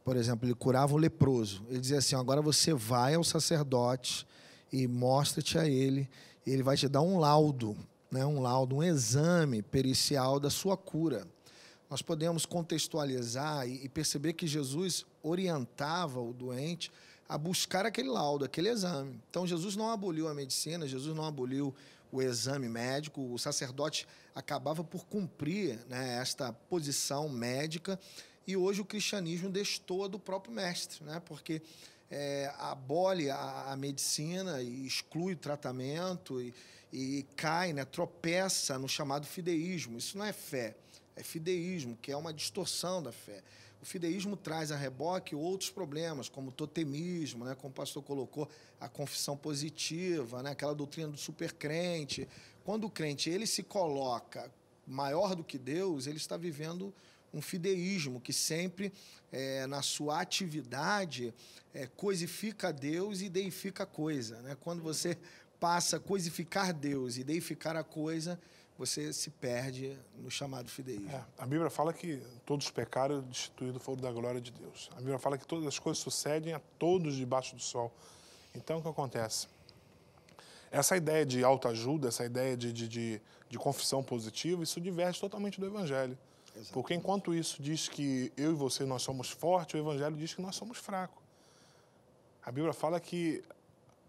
por exemplo, ele curava um leproso, ele dizia assim: agora você vai ao sacerdote e mostra-te a ele, ele vai te dar um laudo, né? um laudo, um exame pericial da sua cura. Nós podemos contextualizar e perceber que Jesus orientava o doente a buscar aquele laudo, aquele exame. Então Jesus não aboliu a medicina, Jesus não aboliu o exame médico, o sacerdote acabava por cumprir né, esta posição médica e hoje o cristianismo destoa do próprio mestre, né, porque é, abole a, a, medicina e exclui o tratamento e, e cai, né, tropeça no chamado fideísmo. Isso não é fé, é fideísmo, que é uma distorção da fé. O fideísmo traz a reboque outros problemas, como o totemismo, né? como o pastor colocou, a confissão positiva, né? aquela doutrina do supercrente. Quando o crente ele se coloca maior do que Deus, ele está vivendo um fideísmo que sempre, é, na sua atividade, é, coisifica Deus e deifica a coisa. Né? Quando você passa a coisificar Deus e deificar a coisa, você se perde no chamado fideísmo. É, a Bíblia fala que todos pecaram e destituídos foram da glória de Deus. A Bíblia fala que todas as coisas sucedem a todos debaixo do sol. Então, o que acontece? Essa ideia de autoajuda, essa ideia de, de, de, de confissão positiva, isso diverge totalmente do Evangelho. Exatamente. Porque enquanto isso diz que eu e você nós somos fortes, o Evangelho diz que nós somos fracos. A Bíblia fala que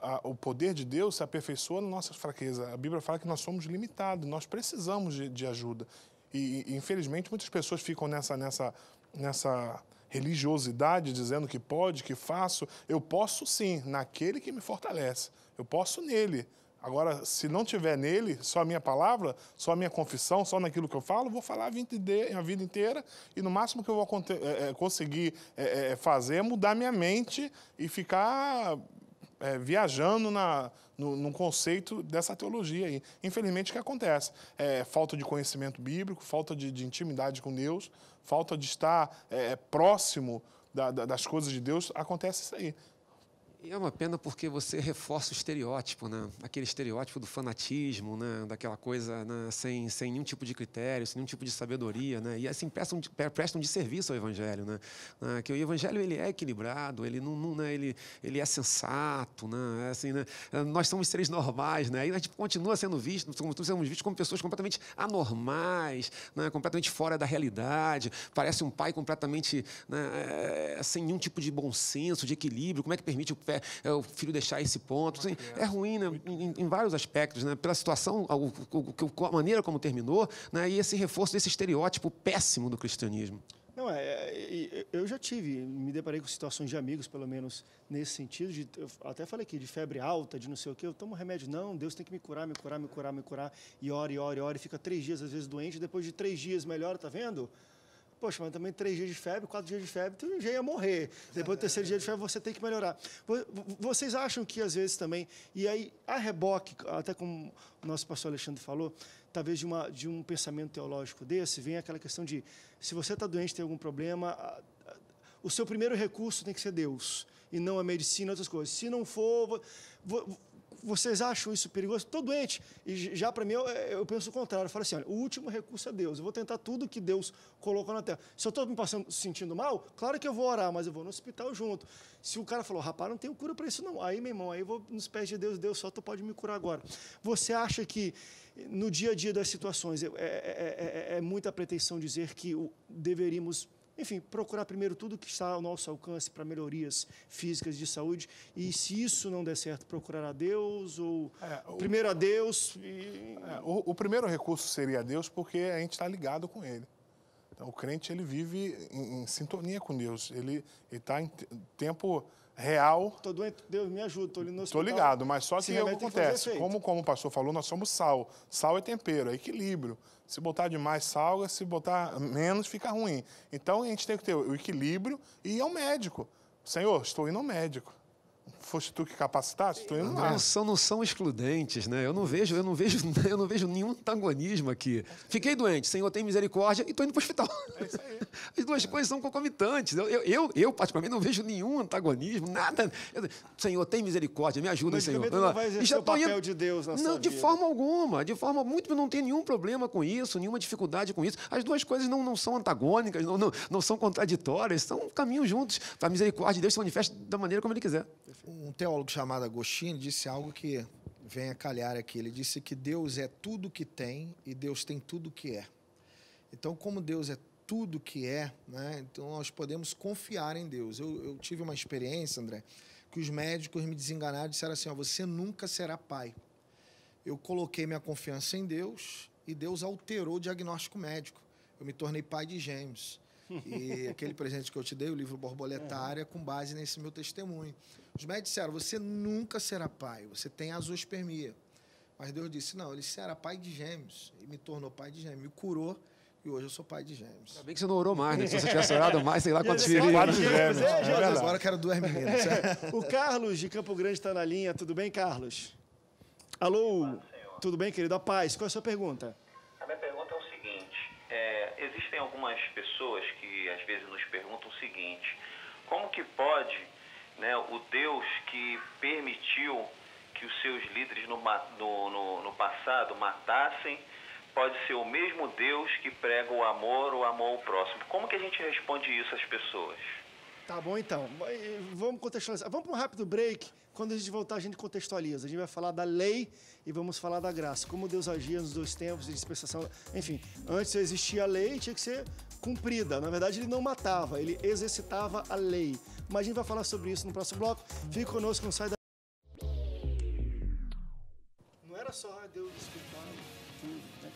a, o poder de Deus se aperfeiçoa na nossa fraqueza. A Bíblia fala que nós somos limitados, nós precisamos de, de ajuda. E, e, infelizmente, muitas pessoas ficam nessa, nessa, nessa religiosidade, dizendo que pode, que faço. Eu posso sim, naquele que me fortalece. Eu posso nele. Agora, se não tiver nele, só a minha palavra, só a minha confissão, só naquilo que eu falo, vou falar a vida inteira e no máximo que eu vou é, é, conseguir é, fazer é mudar minha mente e ficar é, viajando na, no, no, conceito dessa teologia aí. Infelizmente, o que acontece? É, falta de conhecimento bíblico, falta de, de intimidade com Deus, falta de estar é, próximo da, da, das coisas de Deus, acontece isso aí. E é uma pena porque você reforça o estereótipo, né? Aquele estereótipo do fanatismo, né? Daquela coisa né? sem, sem nenhum tipo de critério, sem nenhum tipo de sabedoria, né? E assim prestam, prestam de serviço ao evangelho, né? Ah, que o evangelho ele é equilibrado, ele não, não né? ele, ele é sensato, né? É assim, né? Ah, nós somos seres normais, né? E a gente continua sendo visto, todos sendo vistos como pessoas completamente anormais, né? completamente fora da realidade. Parece um pai completamente né? É, sem nenhum tipo de bom senso, de equilíbrio. Como é que permite o pé é, é o filho deixar esse ponto. Assim, é ruim né, em, em, vários aspectos, né, pela situação, a, a, maneira como terminou, né, e esse reforço desse estereótipo péssimo do cristianismo. Não, é, é eu já tive, me deparei com situações de amigos, pelo menos nesse sentido, de, eu até falei aqui, de febre alta, de não sei o quê, eu tomo remédio, não, Deus tem que me curar, me curar, me curar, me curar, e ora, e ora, e ora, e fica três dias, às vezes doente, depois de três dias melhora, tá vendo? Poxa, mas também três dias de febre, quatro dias de febre, tu já ia morrer. Depois do terceiro dia de febre, você tem que melhorar. Vocês acham que às vezes também, e aí a reboque, até como o nosso pastor Alexandre falou, talvez de, uma, de um pensamento teológico desse, vem aquela questão de se você está doente, tem algum problema, o seu primeiro recurso tem que ser Deus e não a medicina, outras coisas. Se não for, vocês acham isso perigoso? Estou doente. E já para mim, eu, eu, penso o contrário. Eu falo assim: olha, o último recurso é Deus. Eu vou tentar tudo que Deus colocou na terra. Se eu estou me passando, sentindo mal, claro que eu vou orar, mas eu vou no hospital junto. Se o cara falou, rapaz, não tenho cura para isso, não. Aí, meu irmão, aí eu vou nos pés de Deus, Deus só tu pode me curar agora. Você acha que no dia a dia das situações é, é, é, é muita pretensão dizer que deveríamos enfim, procurar primeiro tudo que está ao nosso alcance para melhorias físicas de saúde. E se isso não der certo, procurar a Deus ou é, o, primeiro a Deus. E... É, o, o primeiro recurso seria a Deus porque a gente está ligado com Ele. Então, o crente ele vive em, em sintonia com Deus. Ele está em tempo real. Tô doente, Deus me ajuda, tô ali no hospital. Tô ligado, mas só que o que acontece? Que como, como o pastor falou, nós somos sal. Sal é tempero, é equilíbrio. Se botar demais, salga, se botar menos, fica ruim. Então a gente tem que ter o equilíbrio e ir ao médico. Senhor, estou indo ao médico foste tu que capacitaste, tu indo lá. Não é. são, não são excludentes, né? Eu não vejo, eu não vejo, eu não vejo nenhum antagonismo aqui. Fiquei doente, Senhor tem misericórdia e estou indo para o hospital. É isso aí. As duas é. coisas são concomitantes. Eu, eu, eu, particularmente, não vejo nenhum antagonismo, nada. Eu, Senhor tem misericórdia, me ajuda, Mas, Senhor. Não ah, vai exercer o papel indo... de Deus na Não, de vida. forma alguma, de forma muito, não tenho nenhum problema com isso, nenhuma dificuldade com isso. As duas coisas não, não são antagônicas, não, não, não são contraditórias, são caminhos juntos. A misericórdia de Deus se manifesta da maneira como Ele quiser. Um teólogo chamado Agostinho disse algo que vem a calhar aqui. Ele disse que Deus é tudo que tem e Deus tem tudo que é. Então, como Deus é tudo que é, né, então nós podemos confiar em Deus. Eu, eu, tive uma experiência, André, que os médicos me desenganaram e disseram assim: ó, você nunca será pai. Eu coloquei minha confiança em Deus e Deus alterou o diagnóstico médico. Eu me tornei pai de gêmeos. E aquele presente que eu te dei, o livro Borboletária, é. com base nesse meu testemunho. Os médicos disseram: Você nunca será pai, você tem azospermia. Mas Deus disse: Não, ele será pai de gêmeos. E me tornou pai de gêmeos. Me curou. E hoje eu sou pai de gêmeos. Ainda bem que você não orou mais, né? Se você tivesse orado mais, sei lá quantos filhos. Quatro gêmeos. É, agora, é agora eu quero duas meninas. o Carlos de Campo Grande está na linha. Tudo bem, Carlos? Alô? Tudo bem, querido? A paz. Qual é a sua pergunta? Existem algumas pessoas que às vezes nos perguntam o seguinte: como que pode né, o Deus que permitiu que os seus líderes no, no, no passado matassem pode ser o mesmo Deus que prega o amor, o amor ao próximo? Como que a gente responde isso às pessoas? Tá bom então. Eh, vamos contextualizar. Vamos para um rápido break. Quando a gente voltar, a gente contextualiza. A gente vai falar da lei e vamos falar da graça. Como Deus agia nos dois tempos de dispensação. Enfim, antes existia a lei e tinha que ser cumprida. Na verdade, ele não matava, ele exercitava a lei. Mas a gente vai falar sobre isso no próximo bloco. Fique conosco, não sai da. Não era só Deus explicar tudo, né?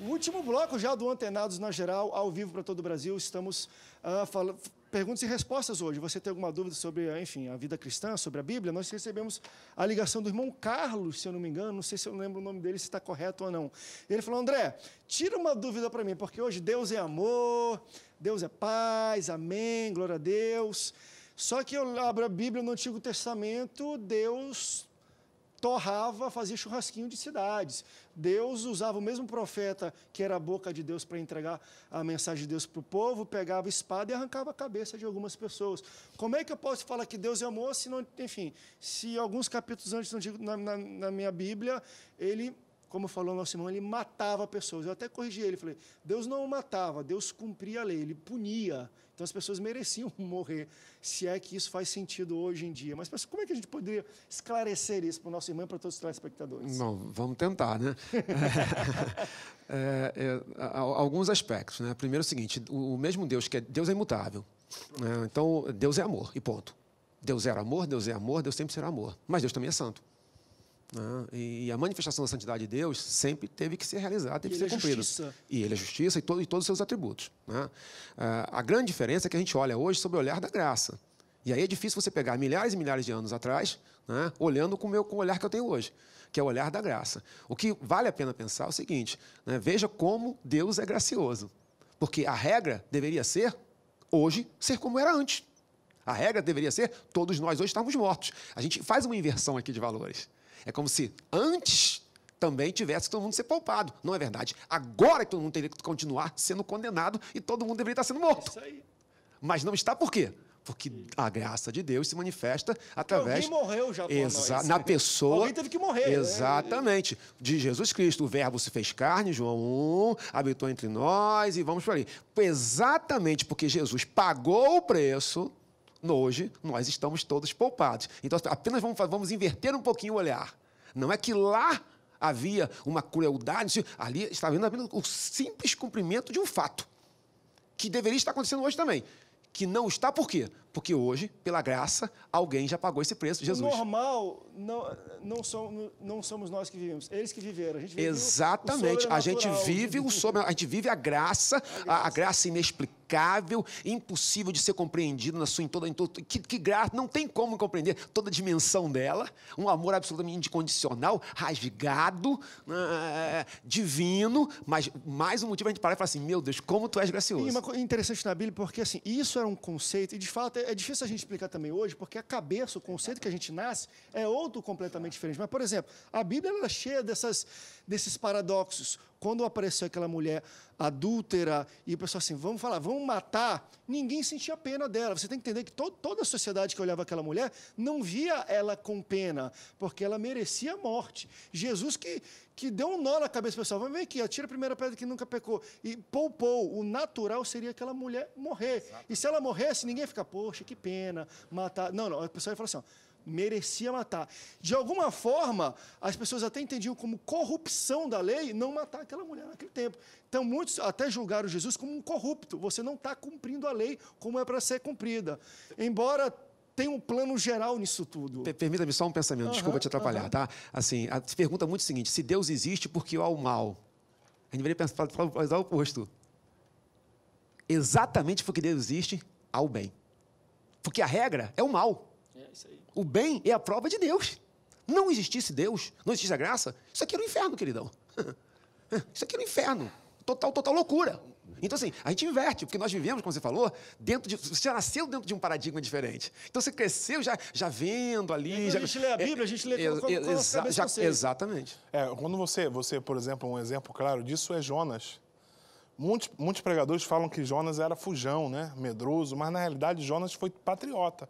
O último bloco já do Antenados na Geral, ao vivo para todo o Brasil, estamos uh, ah, falando perguntas e respostas hoje. Você tem alguma dúvida sobre, enfim, a vida cristã, sobre a Bíblia? Nós recebemos a ligação do irmão Carlos, se eu não me engano, não sei se eu lembro o nome dele, se está correto ou não. Ele falou, André, tira uma dúvida para mim, porque hoje Deus é amor, Deus é paz, amém, glória a Deus. Só que eu abro a Bíblia no Antigo Testamento, Deus torrava, fazia churrasquinho de cidades. Deus usava o mesmo profeta que era a boca de Deus para entregar a mensagem de Deus para o povo, pegava a espada e arrancava a cabeça de algumas pessoas. Como é que eu posso falar que Deus é amor se não, enfim, se alguns capítulos antes na, na, na minha Bíblia ele como falou nosso irmão, ele matava pessoas. Eu até corrigi ele, falei: Deus não matava, Deus cumpria a lei, ele punia. Então as pessoas mereciam morrer, se é que isso faz sentido hoje em dia. Mas como é que a gente poderia esclarecer isso para o nosso irmão e para todos os telespectadores? Bom, vamos tentar, né? é, é, é alguns aspectos, né? Primeiro é o seguinte: o mesmo Deus que é Deus é imutável. Né? Então Deus é amor e ponto. Deus era amor, Deus é amor, Deus sempre será amor. Mas Deus também é santo. Né? E, a manifestação da santidade de Deus sempre teve que ser realizada, teve que ser é cumprida. E ele é justiça e, todo, e todos os seus atributos. Né? Ah, a grande diferença é que a gente olha hoje sob o olhar da graça. E aí é difícil você pegar milhares e milhares de anos atrás, né, olhando com o, meu, com o olhar que eu tenho hoje, que é o olhar da graça. O que vale a pena pensar é o seguinte: né, veja como Deus é gracioso. Porque a regra deveria ser, hoje, ser como era antes. A regra deveria ser, todos nós hoje estamos mortos. A gente faz uma inversão aqui de valores. É como se antes também tivesse todo mundo ser poupado. Não é verdade. Agora todo mundo teria que continuar sendo condenado e todo mundo deveria estar sendo morto. Isso aí. Mas não está por quê? Porque a graça de Deus se manifesta através. Alguém morreu já exa na pessoa. Alguém teve que morrer. Né? Exatamente. Né? De Jesus Cristo. O Verbo se fez carne, João 1, habitou entre nós e vamos para ali. Exatamente porque Jesus pagou o preço Hoje, nós estamos todos poupados. Então, apenas vamos, vamos inverter um pouquinho o olhar. Não é que lá havia uma crueldade, ali está havendo, havendo o simples cumprimento de um fato, que deveria estar acontecendo hoje também. Que não está por quê? Porque hoje, pela graça, alguém já pagou esse preço, Jesus. O normal não, não, somos, não somos nós que vivemos, eles que viveram. A gente Exatamente, a gente vive o sobre, a gente vive a graça, a graça, a graça inexplicável, impossível de ser compreendida na sua em toda em todo, que, que graça, não tem como compreender toda a dimensão dela, um amor absolutamente incondicional, rasgado, é, divino, mas mais um motivo a gente parar e falar assim, meu Deus, como tu és gracioso. E uma coisa interessante na Bíblia, porque assim, isso era um conceito e de fato é difícil a gente explicar também hoje, porque a cabeça, o conceito que a gente nasce, é outro completamente diferente. Mas, por exemplo, a Bíblia ela é cheia dessas, desses paradoxos. Quando apareceu aquela mulher adúltera e o pessoal assim, vamos falar, vamos matar, ninguém sentia pena dela. Você tem que entender que to toda a sociedade que olhava aquela mulher não via ela com pena, porque ela merecia a morte. Jesus que, que deu um nó na cabeça do pessoal, vamos ver aqui, atira a primeira pedra que nunca pecou. E poupou, o natural seria aquela mulher morrer. Exato. E se ela morresse, ninguém ficar poxa, que pena, matar. Não, não, o pessoal ia falar assim, ó, merecia matar. De alguma forma, as pessoas até entendiam como corrupção da lei não matar aquela mulher naquele tempo. Então, muitos até julgaram Jesus como um corrupto. Você não está cumprindo a lei como é para ser cumprida. Embora tem um plano geral nisso tudo. Permita-me só um pensamento, uhum, desculpa te atrapalhar, uhum. tá? Assim, a pergunta é muito seguinte: se Deus existe, por que há o mal? A gente deveria pensar, pensar o oposto. Exatamente porque Deus existe, há o bem. Porque a regra é o mal. É, o bem é a prova de Deus. Não existisse Deus, não existisse a graça, isso aqui era o um inferno, queridão. Isso aqui era o um inferno. Total, total loucura. Então, assim, a gente inverte, porque nós vivemos, como você falou, dentro de. Você já nasceu dentro de um paradigma diferente. Então você cresceu já, já vendo ali. Já, a gente lê a é, Bíblia, é, a gente lê é, exa já, Exatamente. É, quando você, você, por exemplo, um exemplo claro disso é Jonas. Muitos, muitos pregadores falam que Jonas era fujão, né? medroso, mas na realidade Jonas foi patriota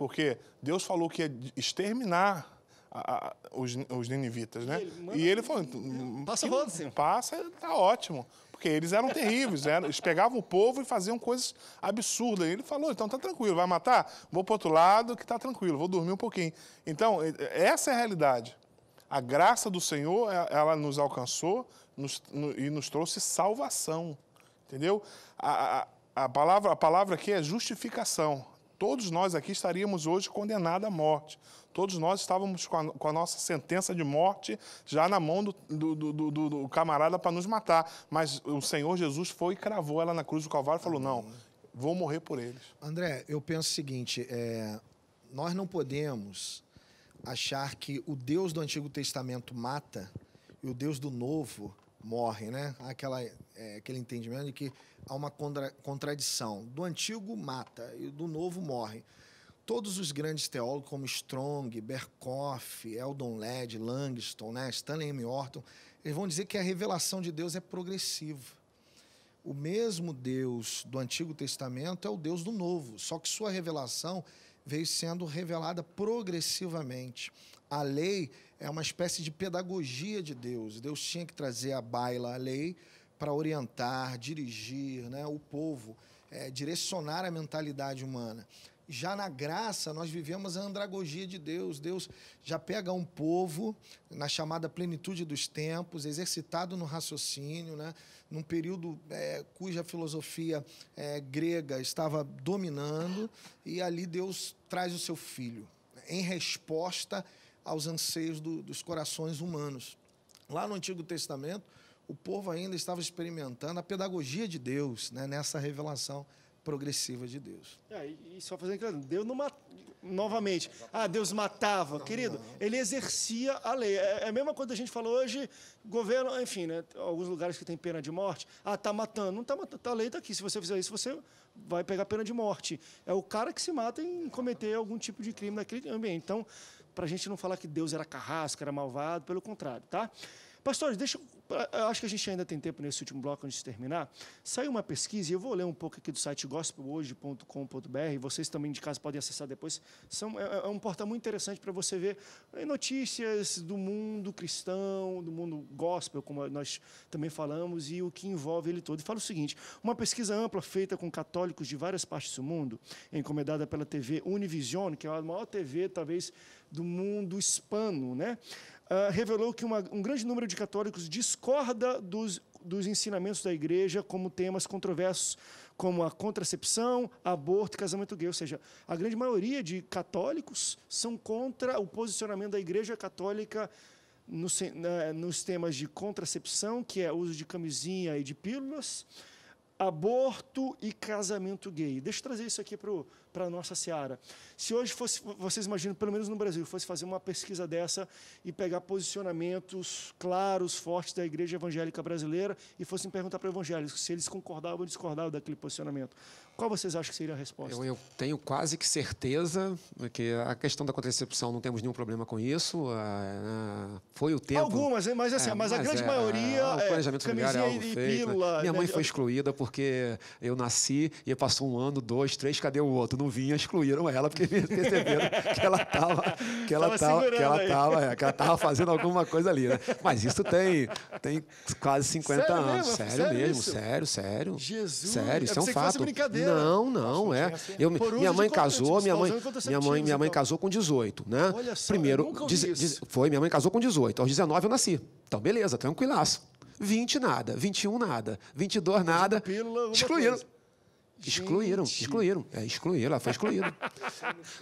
porque Deus falou que ia exterminar a, a, os, os ninivitas, né? E ele, mano, e ele falou: né? hum, passa rodo, senhor. Passa, tá ótimo. Porque eles eram terríveis, eram, eles pegavam o povo e faziam coisas absurdas. E ele falou: então tá tranquilo, vai matar? Vou pro outro lado que tá tranquilo, vou dormir um pouquinho. Então, essa é a realidade. A graça do Senhor, é, ela nos alcançou nos, no, e nos trouxe salvação. Entendeu? A, a, a, palavra, a palavra aqui é justificação todos nós aqui estaríamos hoje condenados à morte. Todos nós estávamos com a, com a nossa sentença de morte já na mão do, do, do, do camarada para nos matar. Mas o Senhor Jesus foi e cravou ela na cruz do Calvário e falou: Não, vou morrer por eles. André, eu penso o seguinte: é, nós não podemos achar que o Deus do Antigo Testamento mata e o Deus do Novo morrem, né? Aquela, é, aquele entendimento de que há uma contra, contradição. Do antigo mata e do novo morre. Todos os grandes teólogos, como Strong, Berkoff, Eldon Led, Langston, né? Stanley M. Orton, eles vão dizer que a revelação de Deus é progressiva. O mesmo Deus do Antigo Testamento é o Deus do Novo, só que sua revelação veio sendo revelada progressivamente. A lei é uma espécie de pedagogia de Deus. Deus tinha que trazer a baila, a lei, para orientar, dirigir né, o povo, é, direcionar a mentalidade humana. Já na graça, nós vivemos a andragogia de Deus. Deus já pega um povo na chamada plenitude dos tempos, exercitado no raciocínio, né, num período é, cuja filosofia é, grega estava dominando, e ali Deus traz o seu filho. Em resposta, aos anseios do, dos corações humanos. Lá no Antigo Testamento, o povo ainda estava experimentando a pedagogia de Deus né, nessa revelação progressiva de Deus. É, e só fazendo claro, Deus não mata, novamente. Ah, Deus matava, não, querido. Não. Ele exercia a lei. É, é a mesma coisa que a gente falou hoje, governo, enfim, né? Alguns lugares que tem pena de morte. Ah, tá matando. Não tá matando. Tá, a lei está aqui. Se você fizer isso, você vai pegar pena de morte. É o cara que se mata em cometer algum tipo de crime naquele ambiente. Então, para a gente não falar que Deus era carrasco, era malvado, pelo contrário, tá? Pastores, deixa eu, acho que a gente ainda tem tempo nesse último bloco antes de terminar. Saiu uma pesquisa, e eu vou ler um pouco aqui do site gospelhoje.com.br, vocês também de casa podem acessar depois. São, é, é um portal muito interessante para você ver é, notícias do mundo cristão, do mundo gospel, como nós também falamos, e o que envolve ele todo. E fala o seguinte: uma pesquisa ampla feita com católicos de várias partes do mundo, encomendada pela TV Univision, que é a maior TV, talvez, do mundo hispano, né? Ah, revelou que uma, um grande número de católicos discorda dos, dos ensinamentos da igreja como temas controversos, como a contracepção, aborto e casamento gay. Ou seja, a grande maioria de católicos são contra o posicionamento da igreja católica nos, na, nos temas de contracepção, que é uso de camisinha e de pílulas, aborto e casamento gay. Deixa eu trazer isso aqui para o para a nossa seara. Se hoje fosse, vocês imaginam, pelo menos no Brasil, fosse fazer uma pesquisa dessa e pegar posicionamentos claros, fortes da igreja evangélica brasileira e fossem perguntar para evangélicos se eles concordavam ou discordavam daquele posicionamento, qual vocês acham que seria a resposta? Eu, eu tenho quase que certeza que a questão da contracepção não temos nenhum problema com isso. Ah, foi o tempo. Algumas, mas, assim, é, mas, mas a grande é, maioria. É, o é planejamento familiar é algo e, feito. pílula, né? Minha né? mãe foi excluída porque eu nasci e passou um ano, dois, três, cadê o outro? não vinha, excluíram ela, porque perceberam que ela estava que ela tava, é, fazendo alguma coisa ali, né? Mas isso tem, tem quase 50 sério anos. Mesmo? Sério, sério mesmo, isso? sério, sério. Jesus. Sério, isso é, é um fato. Brincadeira. Não, não, é. é assim. Eu, minha mãe casou, minha mãe, minha mãe, minha mãe casou com 18, né? Olha só, Primeiro, diz, diz, foi, minha mãe casou com 18. Aos 19 eu nasci. Então, beleza, tranquilaço. 20 nada, 21 nada, 22 nada. Pílula, excluíram. Coisa. Excluíram, Gente. excluíram, é, excluíram, ela foi excluída.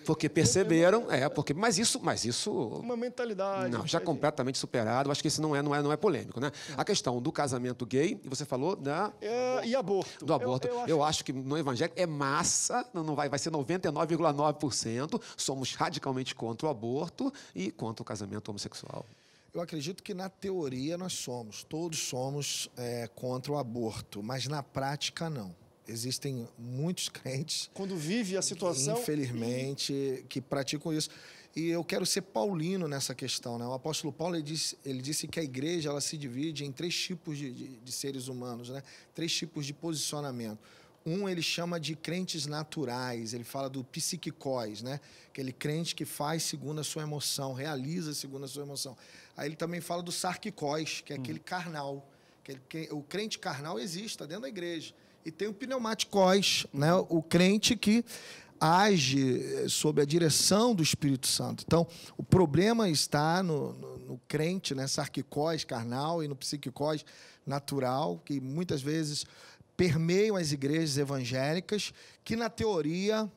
porque perceberam, é, porque, mas isso, mas isso uma mentalidade. Não, já completamente superado. Acho que isso não é, não é, não é polêmico, né? A questão do casamento gay, e você falou da é, e aborto. Do aborto. Eu, eu, acho... eu, acho... que no evangélico é massa, não vai, vai ser 99,9%. Somos radicalmente contra o aborto e contra o casamento homossexual. Eu acredito que na teoria nós somos, todos somos é, contra o aborto, mas na prática não existem muitos crentes. Quando vive a situação. Infelizmente, que praticam isso. E eu quero ser paulino nessa questão, né? O apóstolo Paulo ele disse, ele disse que a igreja ela se divide em três tipos de, de, de seres humanos, né? Três tipos de posicionamento. Um ele chama de crentes naturais, ele fala do psiquicóis, né? Aquele crente que faz segundo a sua emoção, realiza segundo a sua emoção. Aí ele também fala do sarquicóis, que é hum. aquele carnal. É que, o crente carnal existe, está dentro da igreja e tem o pneumaticós, né? o crente que age eh, sob a direção do Espírito Santo. Então, o problema está no, no, no crente, nessa né? carnal e no psiquicós natural, que muitas vezes permeiam as igrejas evangélicas, que na teoria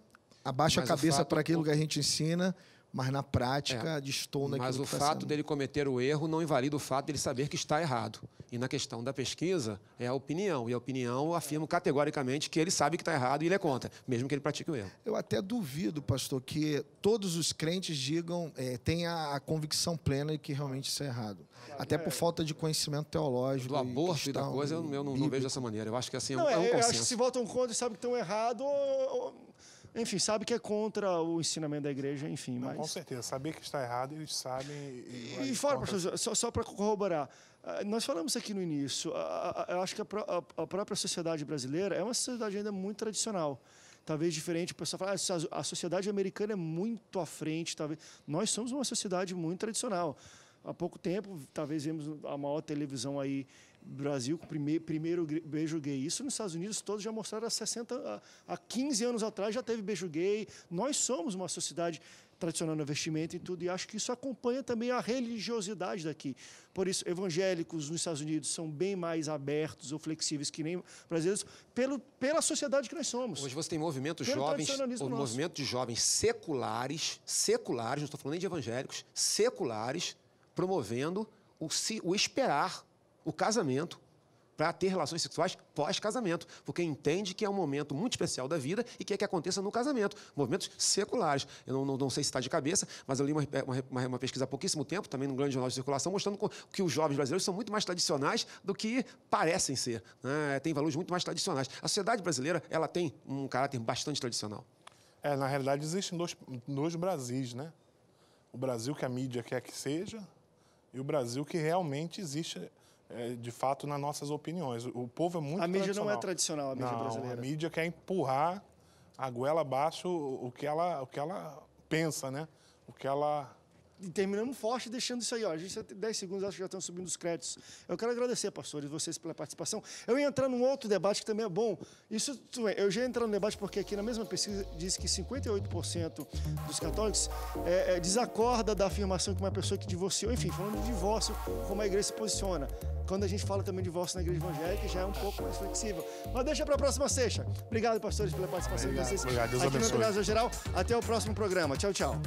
abaixa Mas a cabeça para aquilo que a gente ensina mas na prática é. distou naquilo Mas o que tá fato sendo. dele cometer o erro não invalida o fato dele saber que está errado. E na questão da pesquisa, é a opinião. E a opinião afirma categoricamente que ele sabe que está errado e ele é contra, mesmo que ele pratique o erro. Eu até duvido, pastor, que todos os crentes digam, é, tenha a convicção plena de que realmente isso é errado. Até por é. falta de conhecimento teológico. Do aborto e, e da coisa, eu, eu não, não, vejo dessa maneira. Eu acho que assim, é não, é, um, é um consenso. Eu acho que se votam contra e sabem que estão errados... Ou... Enfim, sabe que é contra o ensinamento da igreja, enfim. Não, mas... Com certeza, saber que está errado, eles sabem. E, e, fora, contra... professor, só, só para corroborar, eh, nós falamos aqui no início, eu acho que a, a, a própria sociedade brasileira é uma sociedade ainda muito tradicional talvez diferente. O pessoal fala, ah, a sociedade americana é muito à frente, talvez. Nós somos uma sociedade muito tradicional. Há pouco tempo, talvez vimos a maior televisão aí Brasil com o primeiro, primeiro beijo gay. Isso nos Estados Unidos todos já mostraram há 60, há 15 anos atrás já teve beijo gay. Nós somos uma sociedade tradicionando vestimenta e tudo, e acho que isso acompanha também a religiosidade daqui. Por isso, evangélicos nos Estados Unidos são bem mais abertos ou flexíveis que nem brasileiros, pelo, pela sociedade que nós somos. Hoje você tem movimentos pelo jovens, o movimento de jovens seculares, seculares, não estou falando nem de evangélicos, seculares, promovendo o, o esperar o casamento para ter relações sexuais pós-casamento, porque entende que é um momento muito especial da vida e quer que aconteça no casamento. Movimentos seculares. Eu não, não, não sei se está de cabeça, mas eu li uma, uma, uma, pesquisa há pouquíssimo tempo, também num grande jornal de circulação, mostrando que os jovens brasileiros são muito mais tradicionais do que parecem ser. Né? Tem valores muito mais tradicionais. A sociedade brasileira ela tem um caráter bastante tradicional. É, na realidade, existem dois, dois Brasis, né? O Brasil que a mídia quer que seja e o Brasil que realmente existe é, de fato, nas nossas opiniões. O povo é muito A mídia não é tradicional, a mídia não, brasileira. A mídia quer empurrar a goela abaixo o que ela, o que ela pensa, né? O que ela terminamos forte, deixando isso aí, ó. A gente tem 10 segundos, acho que já estão subindo os créditos. Eu quero agradecer, pastores, vocês pela participação. Eu ia entrar num outro debate que também é bom. Isso, eu já ia entrar no debate porque aqui na mesma pesquisa diz que 58% dos católicos é, é, desacorda da afirmação que uma pessoa que divorciou, enfim, falando de divórcio, como a igreja se posiciona. Quando a gente fala também de divórcio na igreja evangélica, já é um pouco mais flexível. Mas deixa para a próxima sexta. Obrigado, pastores, pela participação obrigado, de vocês. Obrigado, Deus aqui abençoe. no Geral. Até o próximo programa. Tchau, tchau.